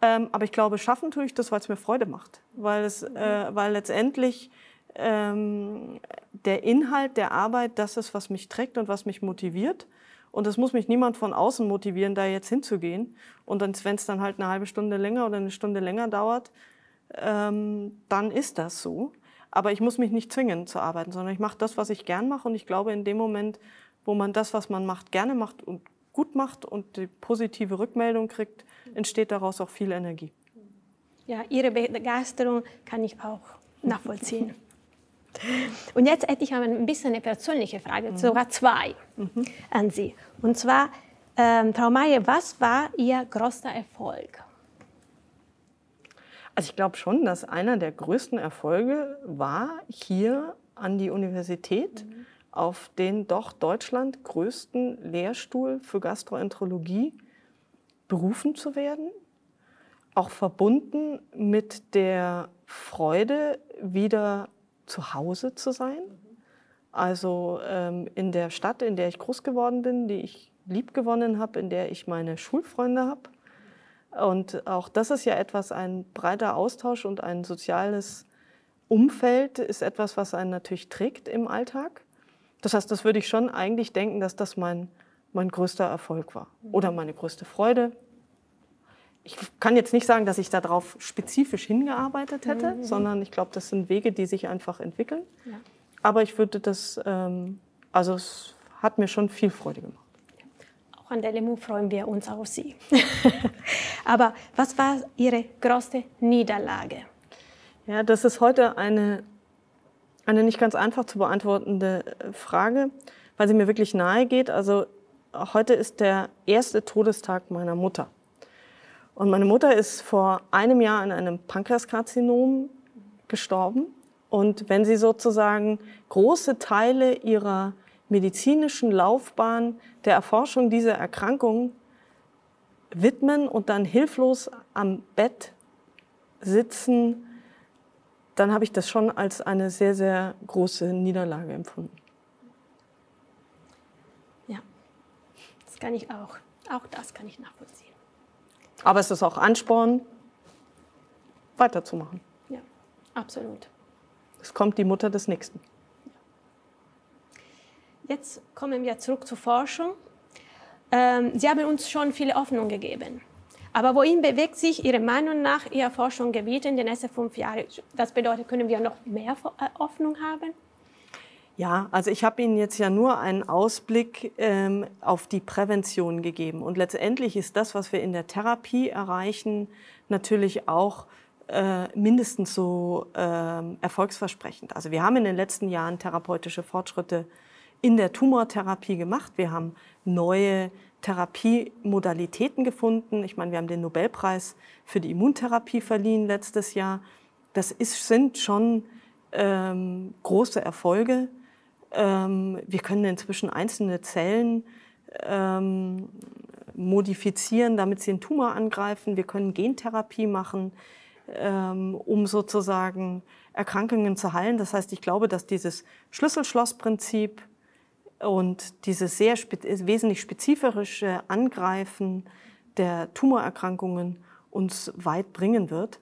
Ähm, aber ich glaube, schaffen tue ich das, weil es mir Freude macht. Weil, es, mhm. äh, weil letztendlich ähm, der Inhalt der Arbeit das ist, was mich trägt und was mich motiviert. Und es muss mich niemand von außen motivieren, da jetzt hinzugehen. Und wenn es dann halt eine halbe Stunde länger oder eine Stunde länger dauert, ähm, dann ist das so. Aber ich muss mich nicht zwingen zu arbeiten, sondern ich mache das, was ich gern mache. Und ich glaube, in dem Moment, wo man das, was man macht, gerne macht und gut macht und die positive Rückmeldung kriegt, entsteht daraus auch viel Energie. Ja, Ihre Begeisterung kann ich auch nachvollziehen. Und jetzt hätte ich aber ein bisschen eine persönliche Frage, mhm. sogar zwei mhm. an Sie. Und zwar, ähm, Frau Mayer, was war Ihr größter Erfolg? Also ich glaube schon, dass einer der größten Erfolge war, hier an die Universität mhm auf den doch Deutschland größten Lehrstuhl für Gastroenterologie berufen zu werden, auch verbunden mit der Freude, wieder zu Hause zu sein. Also ähm, in der Stadt, in der ich groß geworden bin, die ich liebgewonnen habe, in der ich meine Schulfreunde habe. Und auch das ist ja etwas, ein breiter Austausch und ein soziales Umfeld ist etwas, was einen natürlich trägt im Alltag. Das heißt, das würde ich schon eigentlich denken, dass das mein, mein größter Erfolg war oder meine größte Freude. Ich kann jetzt nicht sagen, dass ich darauf spezifisch hingearbeitet hätte, mhm. sondern ich glaube, das sind Wege, die sich einfach entwickeln. Ja. Aber ich würde das, ähm, also es hat mir schon viel Freude gemacht. Auch an der Lemu freuen wir uns auf Sie. Aber was war Ihre größte Niederlage? Ja, das ist heute eine eine nicht ganz einfach zu beantwortende äh, Frage, weil sie mir wirklich nahe geht. Also heute ist der erste Todestag meiner Mutter. Und meine Mutter ist vor einem Jahr an einem Pankreaskarzinom gestorben. Und wenn sie sozusagen große Teile ihrer medizinischen Laufbahn der Erforschung dieser Erkrankung widmen und dann hilflos am Bett sitzen, dann habe ich das schon als eine sehr, sehr große Niederlage empfunden. Ja, das kann ich auch. Auch das kann ich nachvollziehen. Aber es ist auch Ansporn, weiterzumachen. Ja, absolut. Es kommt die Mutter des Nächsten. Jetzt kommen wir zurück zur Forschung. Ähm, Sie haben uns schon viele Hoffnung gegeben. Aber wohin bewegt sich Ihrer Meinung nach Ihr Forschungsgebiet in den nächsten fünf Jahren? Das bedeutet, können wir noch mehr äh, Hoffnung haben? Ja, also ich habe Ihnen jetzt ja nur einen Ausblick ähm, auf die Prävention gegeben. Und letztendlich ist das, was wir in der Therapie erreichen, natürlich auch äh, mindestens so äh, erfolgsversprechend. Also wir haben in den letzten Jahren therapeutische Fortschritte in der Tumortherapie gemacht. Wir haben neue Therapiemodalitäten gefunden. Ich meine, wir haben den Nobelpreis für die Immuntherapie verliehen letztes Jahr. Das ist, sind schon ähm, große Erfolge. Ähm, wir können inzwischen einzelne Zellen ähm, modifizieren, damit sie einen Tumor angreifen. Wir können Gentherapie machen, ähm, um sozusagen Erkrankungen zu heilen. Das heißt, ich glaube, dass dieses Schlüssel-Schloss-Prinzip und dieses sehr spe wesentlich spezifische Angreifen der Tumorerkrankungen uns weit bringen wird.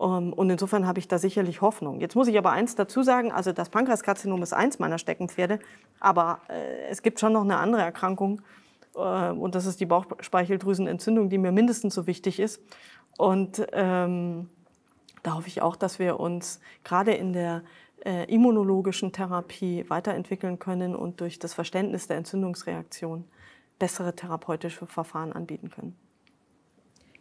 Ähm, und insofern habe ich da sicherlich Hoffnung. Jetzt muss ich aber eins dazu sagen, also das Pankreaskarzinom ist eins meiner Steckenpferde, aber äh, es gibt schon noch eine andere Erkrankung äh, und das ist die Bauchspeicheldrüsenentzündung, die mir mindestens so wichtig ist. Und ähm, da hoffe ich auch, dass wir uns gerade in der äh, immunologischen Therapie weiterentwickeln können und durch das Verständnis der Entzündungsreaktion bessere therapeutische Verfahren anbieten können.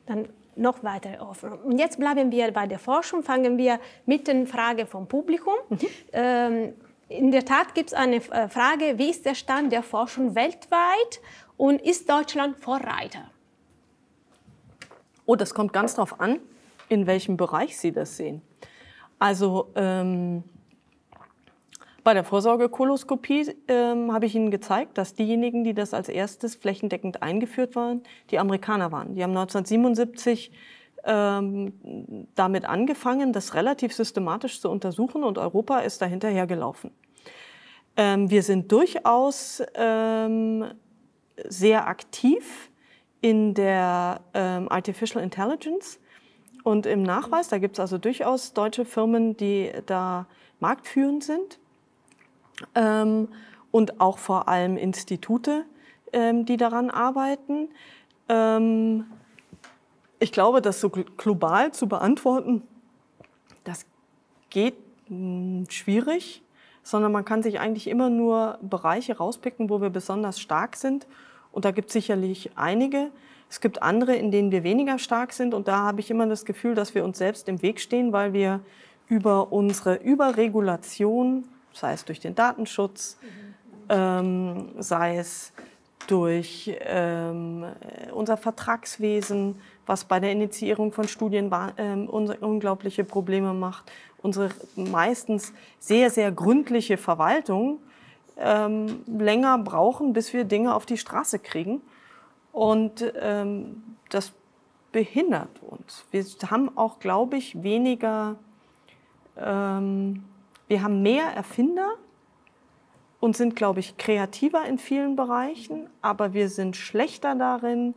Dann noch weiter offen. Und jetzt bleiben wir bei der Forschung, fangen wir mit den Fragen vom Publikum. Mhm. Ähm, in der Tat gibt es eine äh, Frage, wie ist der Stand der Forschung weltweit und ist Deutschland Vorreiter? Oh, das kommt ganz drauf an, in welchem Bereich Sie das sehen. Also ähm, bei der Vorsorgekoloskopie ähm, habe ich Ihnen gezeigt, dass diejenigen, die das als erstes flächendeckend eingeführt waren, die Amerikaner waren. Die haben 1977 ähm, damit angefangen, das relativ systematisch zu untersuchen und Europa ist dahinterher gelaufen. Ähm, wir sind durchaus ähm, sehr aktiv in der ähm, Artificial Intelligence und im Nachweis. Da gibt es also durchaus deutsche Firmen, die da marktführend sind ähm, und auch vor allem Institute, ähm, die daran arbeiten. Ähm, ich glaube, das so global zu beantworten, das geht mh, hm, schwierig, sondern man kann sich eigentlich immer nur Bereiche rauspicken, wo wir besonders stark sind. Und da gibt es sicherlich einige. Es gibt andere, in denen wir weniger stark sind. Und da habe ich immer das Gefühl, dass wir uns selbst im Weg stehen, weil wir über unsere Überregulation sei es durch den Datenschutz, ähm, sei es durch ähm, unser Vertragswesen, was bei der Initiierung von Studien ähm, unglaubliche Probleme macht, unsere meistens sehr, sehr gründliche Verwaltung ähm, länger brauchen, bis wir Dinge auf die Straße kriegen. Und ähm, das behindert uns. Wir haben auch, glaube ich, weniger ähm, wir haben mehr Erfinder und sind, glaube ich, kreativer in vielen Bereichen, aber wir sind schlechter darin,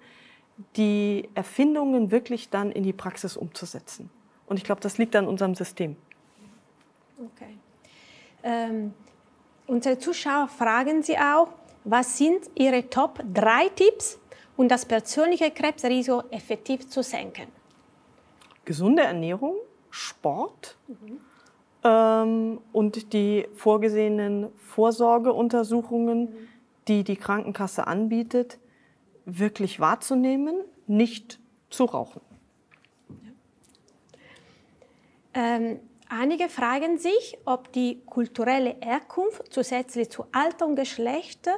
die Erfindungen wirklich dann in die Praxis umzusetzen. Und ich glaube, das liegt an unserem System. Okay. Ähm, unsere Zuschauer fragen Sie auch, was sind Ihre Top 3 Tipps, um das persönliche Krebsrisiko effektiv zu senken? Gesunde Ernährung, Sport, mhm. Ähm, und die vorgesehenen Vorsorgeuntersuchungen, die die Krankenkasse anbietet, wirklich wahrzunehmen, nicht zu rauchen. Ähm, einige fragen sich, ob die kulturelle Herkunft zusätzlich zu Alter und Geschlecht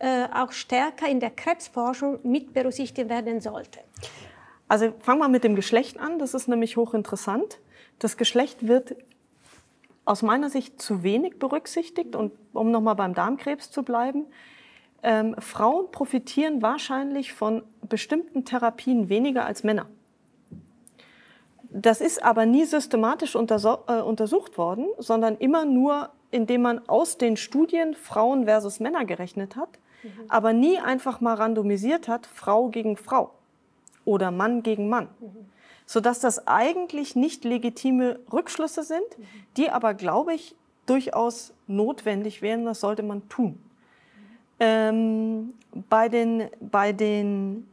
äh, auch stärker in der Krebsforschung mit berücksichtigt werden sollte. Also fangen wir mit dem Geschlecht an, das ist nämlich hochinteressant. Das Geschlecht wird aus meiner Sicht zu wenig berücksichtigt. Und um nochmal beim Darmkrebs zu bleiben, ähm, Frauen profitieren wahrscheinlich von bestimmten Therapien weniger als Männer. Das ist aber nie systematisch äh, untersucht worden, sondern immer nur, indem man aus den Studien Frauen versus Männer gerechnet hat, mhm. aber nie einfach mal randomisiert hat, Frau gegen Frau oder Mann gegen Mann. Mhm sodass das eigentlich nicht legitime Rückschlüsse sind, die aber, glaube ich, durchaus notwendig wären. Das sollte man tun. Ähm, bei, den, bei den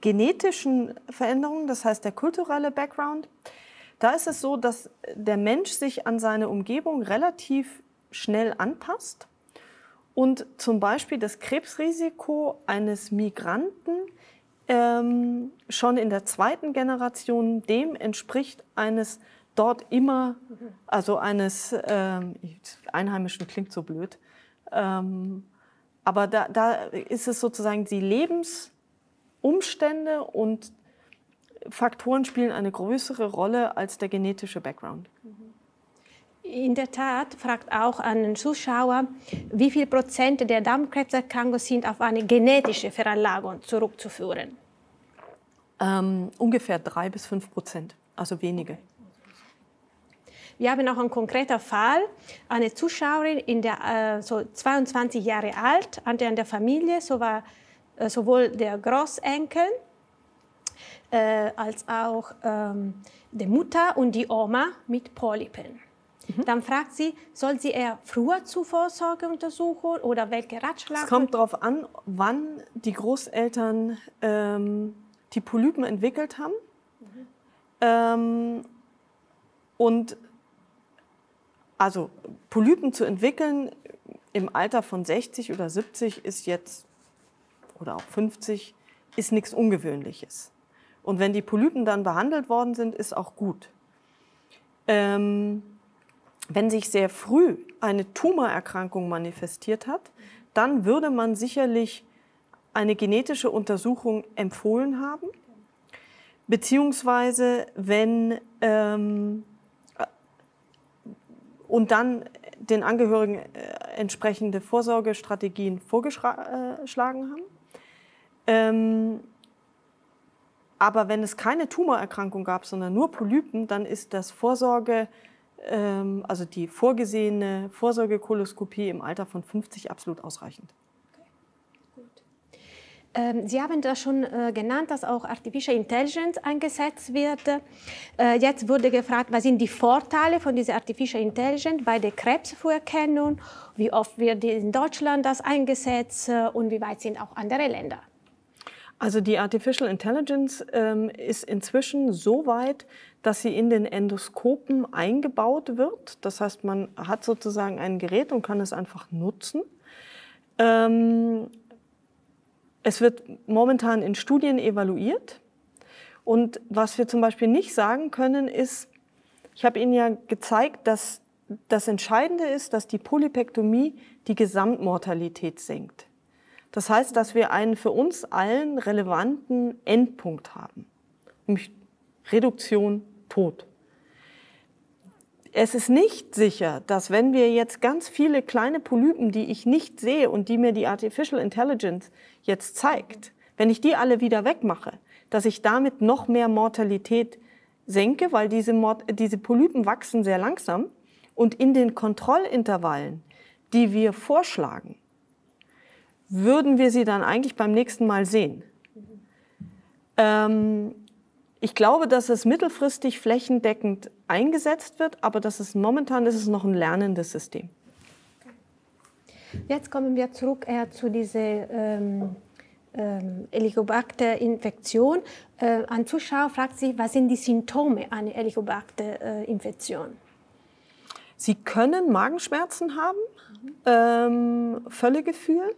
genetischen Veränderungen, das heißt der kulturelle Background, da ist es so, dass der Mensch sich an seine Umgebung relativ schnell anpasst und zum Beispiel das Krebsrisiko eines Migranten ähm, schon in der zweiten Generation dem entspricht eines dort immer, also eines ähm, Einheimischen klingt so blöd, ähm, aber da, da ist es sozusagen die Lebensumstände und Faktoren spielen eine größere Rolle als der genetische Background. In der Tat fragt auch einen Zuschauer, wie viel Prozent der Darmkrebserkrankungen sind auf eine genetische Veranlagung zurückzuführen ähm, ungefähr drei bis fünf Prozent, also wenige. Wir haben auch einen konkreten Fall, eine Zuschauerin, in der, äh, so 22 Jahre alt, an der, an der Familie, so war äh, sowohl der Großenkel äh, als auch ähm, die Mutter und die Oma mit Polypen. Mhm. Dann fragt sie, soll sie eher früher zur Vorsorge untersuchen oder welche Ratschläge? Es kommt darauf an, wann die Großeltern ähm, die Polypen entwickelt haben. Mhm. Ähm, und also Polypen zu entwickeln im Alter von 60 oder 70 ist jetzt, oder auch 50, ist nichts Ungewöhnliches. Und wenn die Polypen dann behandelt worden sind, ist auch gut. Ähm, wenn sich sehr früh eine Tumorerkrankung manifestiert hat, dann würde man sicherlich eine genetische Untersuchung empfohlen haben, beziehungsweise wenn ähm, äh, und dann den Angehörigen äh, entsprechende Vorsorgestrategien vorgeschlagen äh, haben. Ähm, aber wenn es keine Tumorerkrankung gab, sondern nur Polypen, dann ist das Vorsorge, ähm, also die vorgesehene Vorsorgekoloskopie im Alter von 50 absolut ausreichend. Ähm, sie haben das schon äh, genannt, dass auch Artificial Intelligence eingesetzt wird. Äh, jetzt wurde gefragt, was sind die Vorteile von dieser Artificial Intelligence bei der Krebsfrüherkennung? Wie oft wird in Deutschland das eingesetzt äh, und wie weit sind auch andere Länder? Also die Artificial Intelligence ähm, ist inzwischen so weit, dass sie in den Endoskopen eingebaut wird. Das heißt, man hat sozusagen ein Gerät und kann es einfach nutzen. Ähm, es wird momentan in Studien evaluiert. Und was wir zum Beispiel nicht sagen können, ist, ich habe Ihnen ja gezeigt, dass das Entscheidende ist, dass die Polypektomie die Gesamtmortalität senkt. Das heißt, dass wir einen für uns allen relevanten Endpunkt haben, nämlich Reduktion, Tod. Es ist nicht sicher, dass wenn wir jetzt ganz viele kleine Polypen, die ich nicht sehe und die mir die Artificial Intelligence jetzt zeigt, wenn ich die alle wieder wegmache, dass ich damit noch mehr Mortalität senke, weil diese, Mort diese Polypen wachsen sehr langsam und in den Kontrollintervallen, die wir vorschlagen, würden wir sie dann eigentlich beim nächsten Mal sehen. Ähm, ich glaube, dass es mittelfristig flächendeckend eingesetzt wird, aber das ist momentan ist es noch ein lernendes System. Jetzt kommen wir zurück eher zu dieser ähm, ähm, Helicobacter-Infektion. Äh, ein Zuschauer fragt sich, was sind die Symptome einer Helicobacter-Infektion? Äh, Sie können Magenschmerzen haben, ähm, Völlegefühl.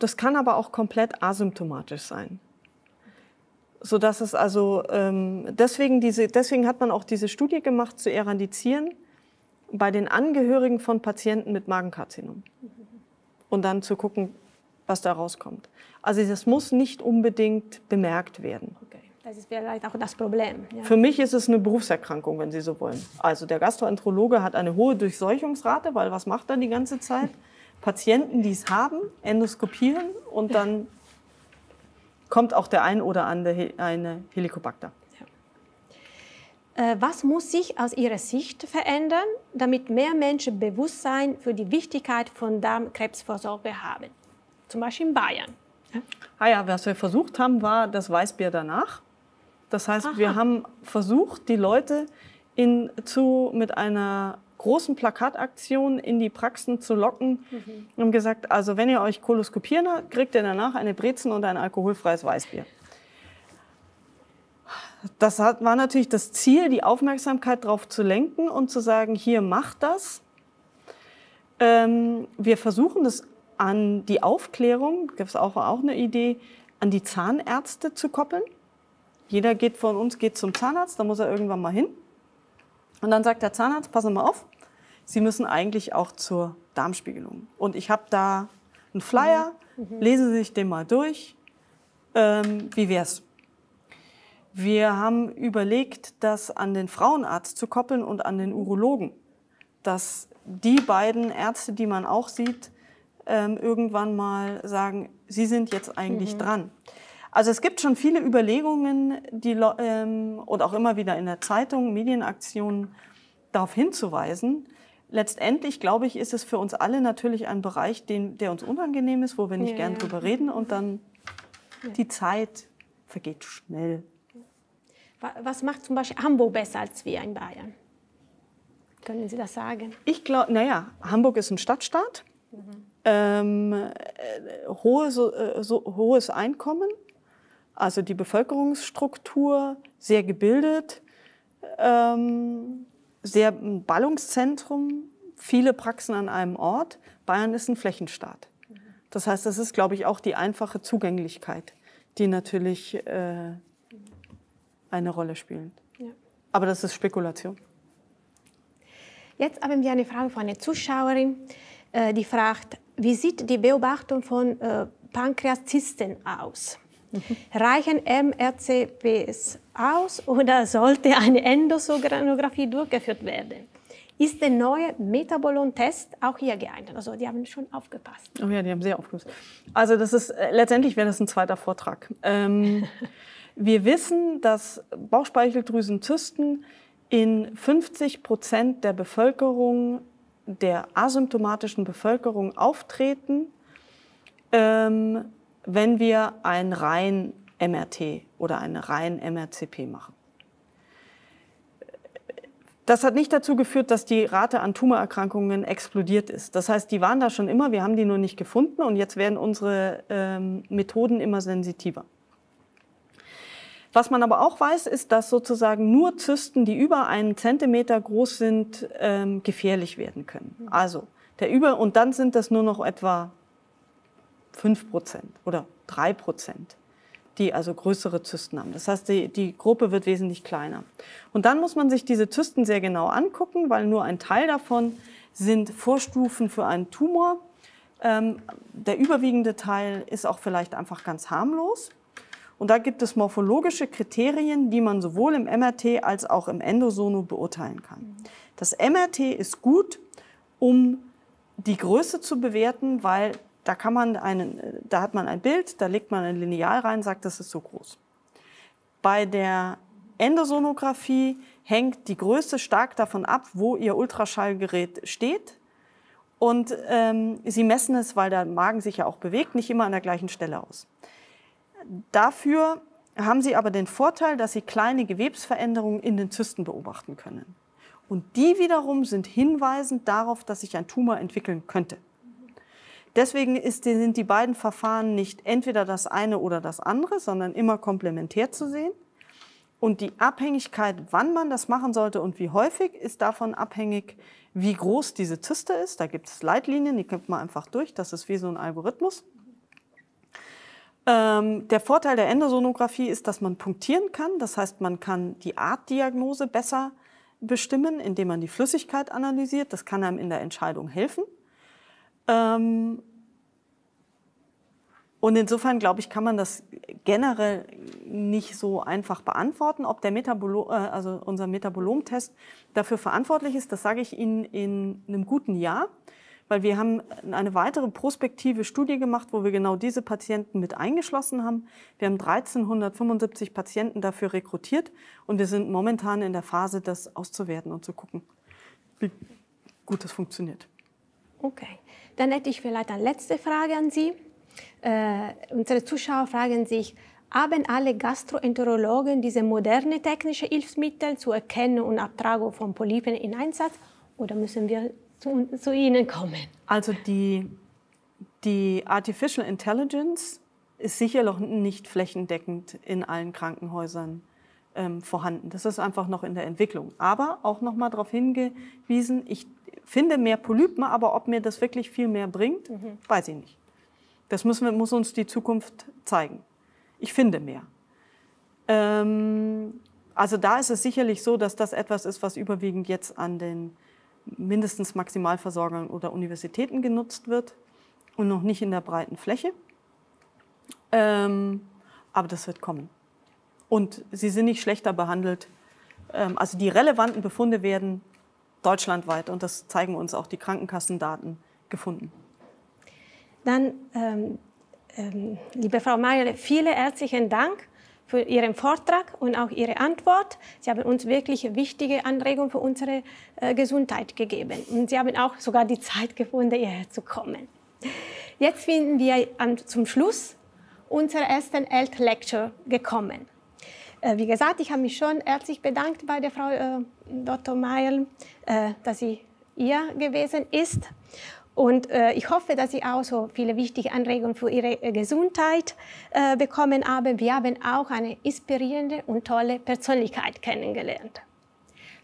Das kann aber auch komplett asymptomatisch sein so dass es also ähm, deswegen diese deswegen hat man auch diese Studie gemacht zu eradizieren bei den Angehörigen von Patienten mit Magenkarzinom und dann zu gucken, was da rauskommt. Also das muss nicht unbedingt bemerkt werden. Okay. Das ist vielleicht auch das Problem. Ja. Für mich ist es eine Berufserkrankung, wenn Sie so wollen. Also der Gastroenterologe hat eine hohe Durchseuchungsrate, weil was macht er die ganze Zeit? Patienten, die es haben, endoskopieren und dann kommt auch der ein oder andere Helicobacter. Äh, was muss sich aus Ihrer Sicht verändern, damit mehr Menschen Bewusstsein für die Wichtigkeit von Darmkrebsvorsorge haben? Zum Beispiel in Bayern. Ah ja, was wir versucht haben, war das Weißbier danach. Das heißt, Aha. wir haben versucht, die Leute in, zu, mit einer großen Plakataktion in die Praxen zu locken mhm. haben gesagt, also wenn ihr euch koloskopieren kriegt ihr danach eine Brezen und ein alkoholfreies Weißbier. Das war natürlich das Ziel, die Aufmerksamkeit darauf zu lenken und zu sagen, hier macht das. Ähm, wir versuchen das an die Aufklärung, gibt es auch, auch eine Idee, an die Zahnärzte zu koppeln. Jeder geht von uns geht zum Zahnarzt, da muss er irgendwann mal hin. Und dann sagt der Zahnarzt, passen mal auf, Sie müssen eigentlich auch zur Darmspiegelung. Und ich habe da einen Flyer, mhm. Mhm. lesen Sie sich den mal durch. Ähm, wie es? Wir haben überlegt, das an den Frauenarzt zu koppeln und an den Urologen, dass die beiden Ärzte, die man auch sieht, ähm, irgendwann mal sagen, sie sind jetzt eigentlich mhm. dran. Also es gibt schon viele Überlegungen die, ähm, und auch immer wieder in der Zeitung, Medienaktionen darauf hinzuweisen. Letztendlich, glaube ich, ist es für uns alle natürlich ein Bereich, den, der uns unangenehm ist, wo wir nicht ja, gern ja. drüber reden und dann ja. Mhm. die Zeit vergeht schnell. Was macht zum Beispiel Hamburg besser als wir in Bayern? Können Sie das sagen? Ich glaube, naja, Hamburg ist ein Stadtstaat, mhm. ähm, äh, hohe, so, äh, so, hohes Einkommen, also die Bevölkerungsstruktur sehr gebildet, ähm, sehr ein Ballungszentrum, viele Praxen an einem Ort. Bayern ist ein Flächenstaat. Das heißt, das ist, glaube ich, auch die einfache Zugänglichkeit, die natürlich äh, eine Rolle spielen. Ja. Aber das ist Spekulation. Jetzt haben wir eine Frage von einer Zuschauerin, äh, die fragt, wie sieht die Beobachtung von äh, Pankreazisten aus? Mhm. Reichen MRCPs aus oder sollte eine Endosonographie durchgeführt werden? Ist der neue Metabolon-Test auch hier geeignet? Also die haben schon aufgepasst. Oh ja, die haben sehr aufgepasst. Also das ist äh, letztendlich wäre das ein zweiter Vortrag. Ähm, Wir wissen, dass Bauchspeicheldrüsenzysten in 50 Prozent der Bevölkerung, der asymptomatischen Bevölkerung auftreten, ähm, wenn wir ein rein MRT oder eine rein MRCP machen. Das hat nicht dazu geführt, dass die Rate an Tumorerkrankungen explodiert ist. Das heißt, die waren da schon immer, wir haben die nur nicht gefunden und jetzt werden unsere ähm, Methoden immer sensitiver. Was man aber auch weiß, ist, dass sozusagen nur Zysten, die über einen Zentimeter groß sind, ähm, gefährlich werden können. Also der über und dann sind das nur noch etwa 5 Prozent oder 3 Prozent, die also größere Zysten haben. Das heißt, die, die Gruppe wird wesentlich kleiner. Und dann muss man sich diese Zysten sehr genau angucken, weil nur ein Teil davon sind Vorstufen für einen Tumor. Ähm, der überwiegende Teil ist auch vielleicht einfach ganz harmlos. Und da gibt es morphologische Kriterien, die man sowohl im MRT als auch im Endosono beurteilen kann. Das MRT ist gut, um die Größe zu bewerten, weil da kann man einen, da hat man ein Bild, da legt man ein Lineal rein, sagt, das ist so groß. Bei der Endosonographie hängt die Größe stark davon ab, wo Ihr Ultraschallgerät steht. Und ähm, Sie messen es, weil der Magen sich ja auch bewegt, nicht immer an der gleichen Stelle aus. Dafür haben sie aber den Vorteil, dass sie kleine Gewebsveränderungen in den Zysten beobachten können. Und die wiederum sind hinweisend darauf, dass sich ein Tumor entwickeln könnte. Deswegen ist, sind die beiden Verfahren nicht entweder das eine oder das andere, sondern immer komplementär zu sehen. Und die Abhängigkeit, wann man das machen sollte und wie häufig, ist davon abhängig, wie groß diese Zyste ist. Da gibt es Leitlinien, die kommt man einfach durch. Das ist wie so ein Algorithmus. Ähm, der Vorteil der Endosonographie ist, dass man punktieren kann. Das heißt, man kann die Artdiagnose besser bestimmen, indem man die Flüssigkeit analysiert. Das kann einem in der Entscheidung helfen. Ähm, und insofern, glaube ich, kann man das generell nicht so einfach beantworten. Ob der Metabolo äh, also unser Metabolomtest dafür verantwortlich ist, das sage ich Ihnen in einem guten Jahr weil wir haben eine weitere prospektive Studie gemacht, wo wir genau diese Patienten mit eingeschlossen haben. Wir haben 1375 Patienten dafür rekrutiert und wir sind momentan in der Phase, das auszuwerten und zu gucken, wie gut das funktioniert. Okay, dann hätte ich vielleicht eine letzte Frage an Sie. Äh, unsere Zuschauer fragen sich, haben alle Gastroenterologen diese moderne technische Hilfsmittel zur Erkennung und Abtragung von Polypen in Einsatz oder müssen wir zu, zu ihnen kommen. Also die, die Artificial Intelligence ist sicherlich nicht flächendeckend in allen Krankenhäusern ähm, vorhanden. Das ist einfach noch in der Entwicklung. Aber auch noch mal darauf hingewiesen, ich finde mehr Polypen, aber ob mir das wirklich viel mehr bringt, mhm. weiß ich nicht. Das müssen wir, muss uns die Zukunft zeigen. Ich finde mehr. Ähm, also da ist es sicherlich so, dass das etwas ist, was überwiegend jetzt an den mindestens Maximalversorgern oder Universitäten genutzt wird und noch nicht in der breiten Fläche. Ähm, aber das wird kommen. Und sie sind nicht schlechter behandelt. Ähm, also die relevanten Befunde werden deutschlandweit, und das zeigen uns auch die Krankenkassendaten, gefunden. Dann, ähm, ähm liebe Frau Mayer, vielen herzlichen Dank für Ihren Vortrag und auch Ihre Antwort. Sie haben uns wirklich wichtige Anregungen für unsere äh, Gesundheit gegeben. Und Sie haben auch sogar die Zeit gefunden, hierher zu kommen. Jetzt sind wir zum Schluss unserer ersten Health Lecture gekommen. Äh, wie gesagt, ich habe mich schon herzlich bedankt bei der Frau äh, Dr. Meil, äh, dass sie hier gewesen ist. Und äh, ich hoffe, dass Sie auch so viele wichtige Anregungen für Ihre äh, Gesundheit äh, bekommen haben. Wir haben auch eine inspirierende und tolle Persönlichkeit kennengelernt.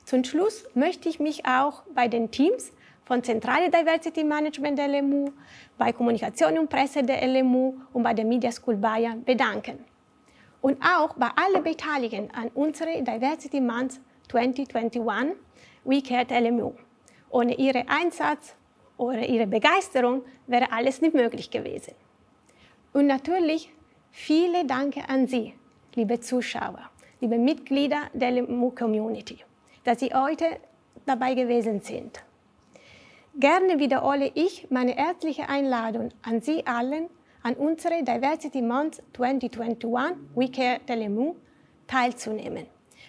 Zum Schluss möchte ich mich auch bei den Teams von Zentrale Diversity Management der LMU, bei Kommunikation und Presse der LMU und bei der Media School Bayern bedanken. Und auch bei allen Beteiligten an unserer Diversity Month 2021 Week at LMU. Ohne Ihren Einsatz oder ihre Begeisterung wäre alles nicht möglich gewesen. Und natürlich viele Danke an Sie, liebe Zuschauer, liebe Mitglieder der Lemu Community, dass Sie heute dabei gewesen sind. Gerne wiederhole ich meine herzliche Einladung an Sie allen, an unsere Diversity Month 2021 Weekend de Lemu teilzunehmen.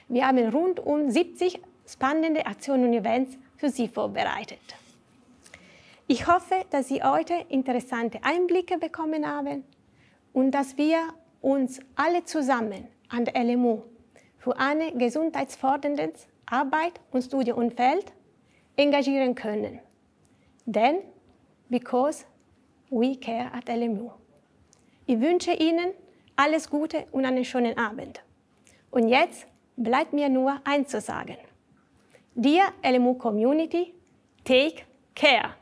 Wir haben rund um 70 spannende Aktionen und Events für Sie vorbereitet. Ich hoffe, dass Sie heute interessante Einblicke bekommen haben und dass wir uns alle zusammen an der LMU für eine gesundheitsfördernde Arbeit und Studienumfeld engagieren können. Denn, because we care at LMU. Ich wünsche Ihnen alles Gute und einen schönen Abend. Und jetzt bleibt mir nur eins zu sagen. Dear LMU Community, take care!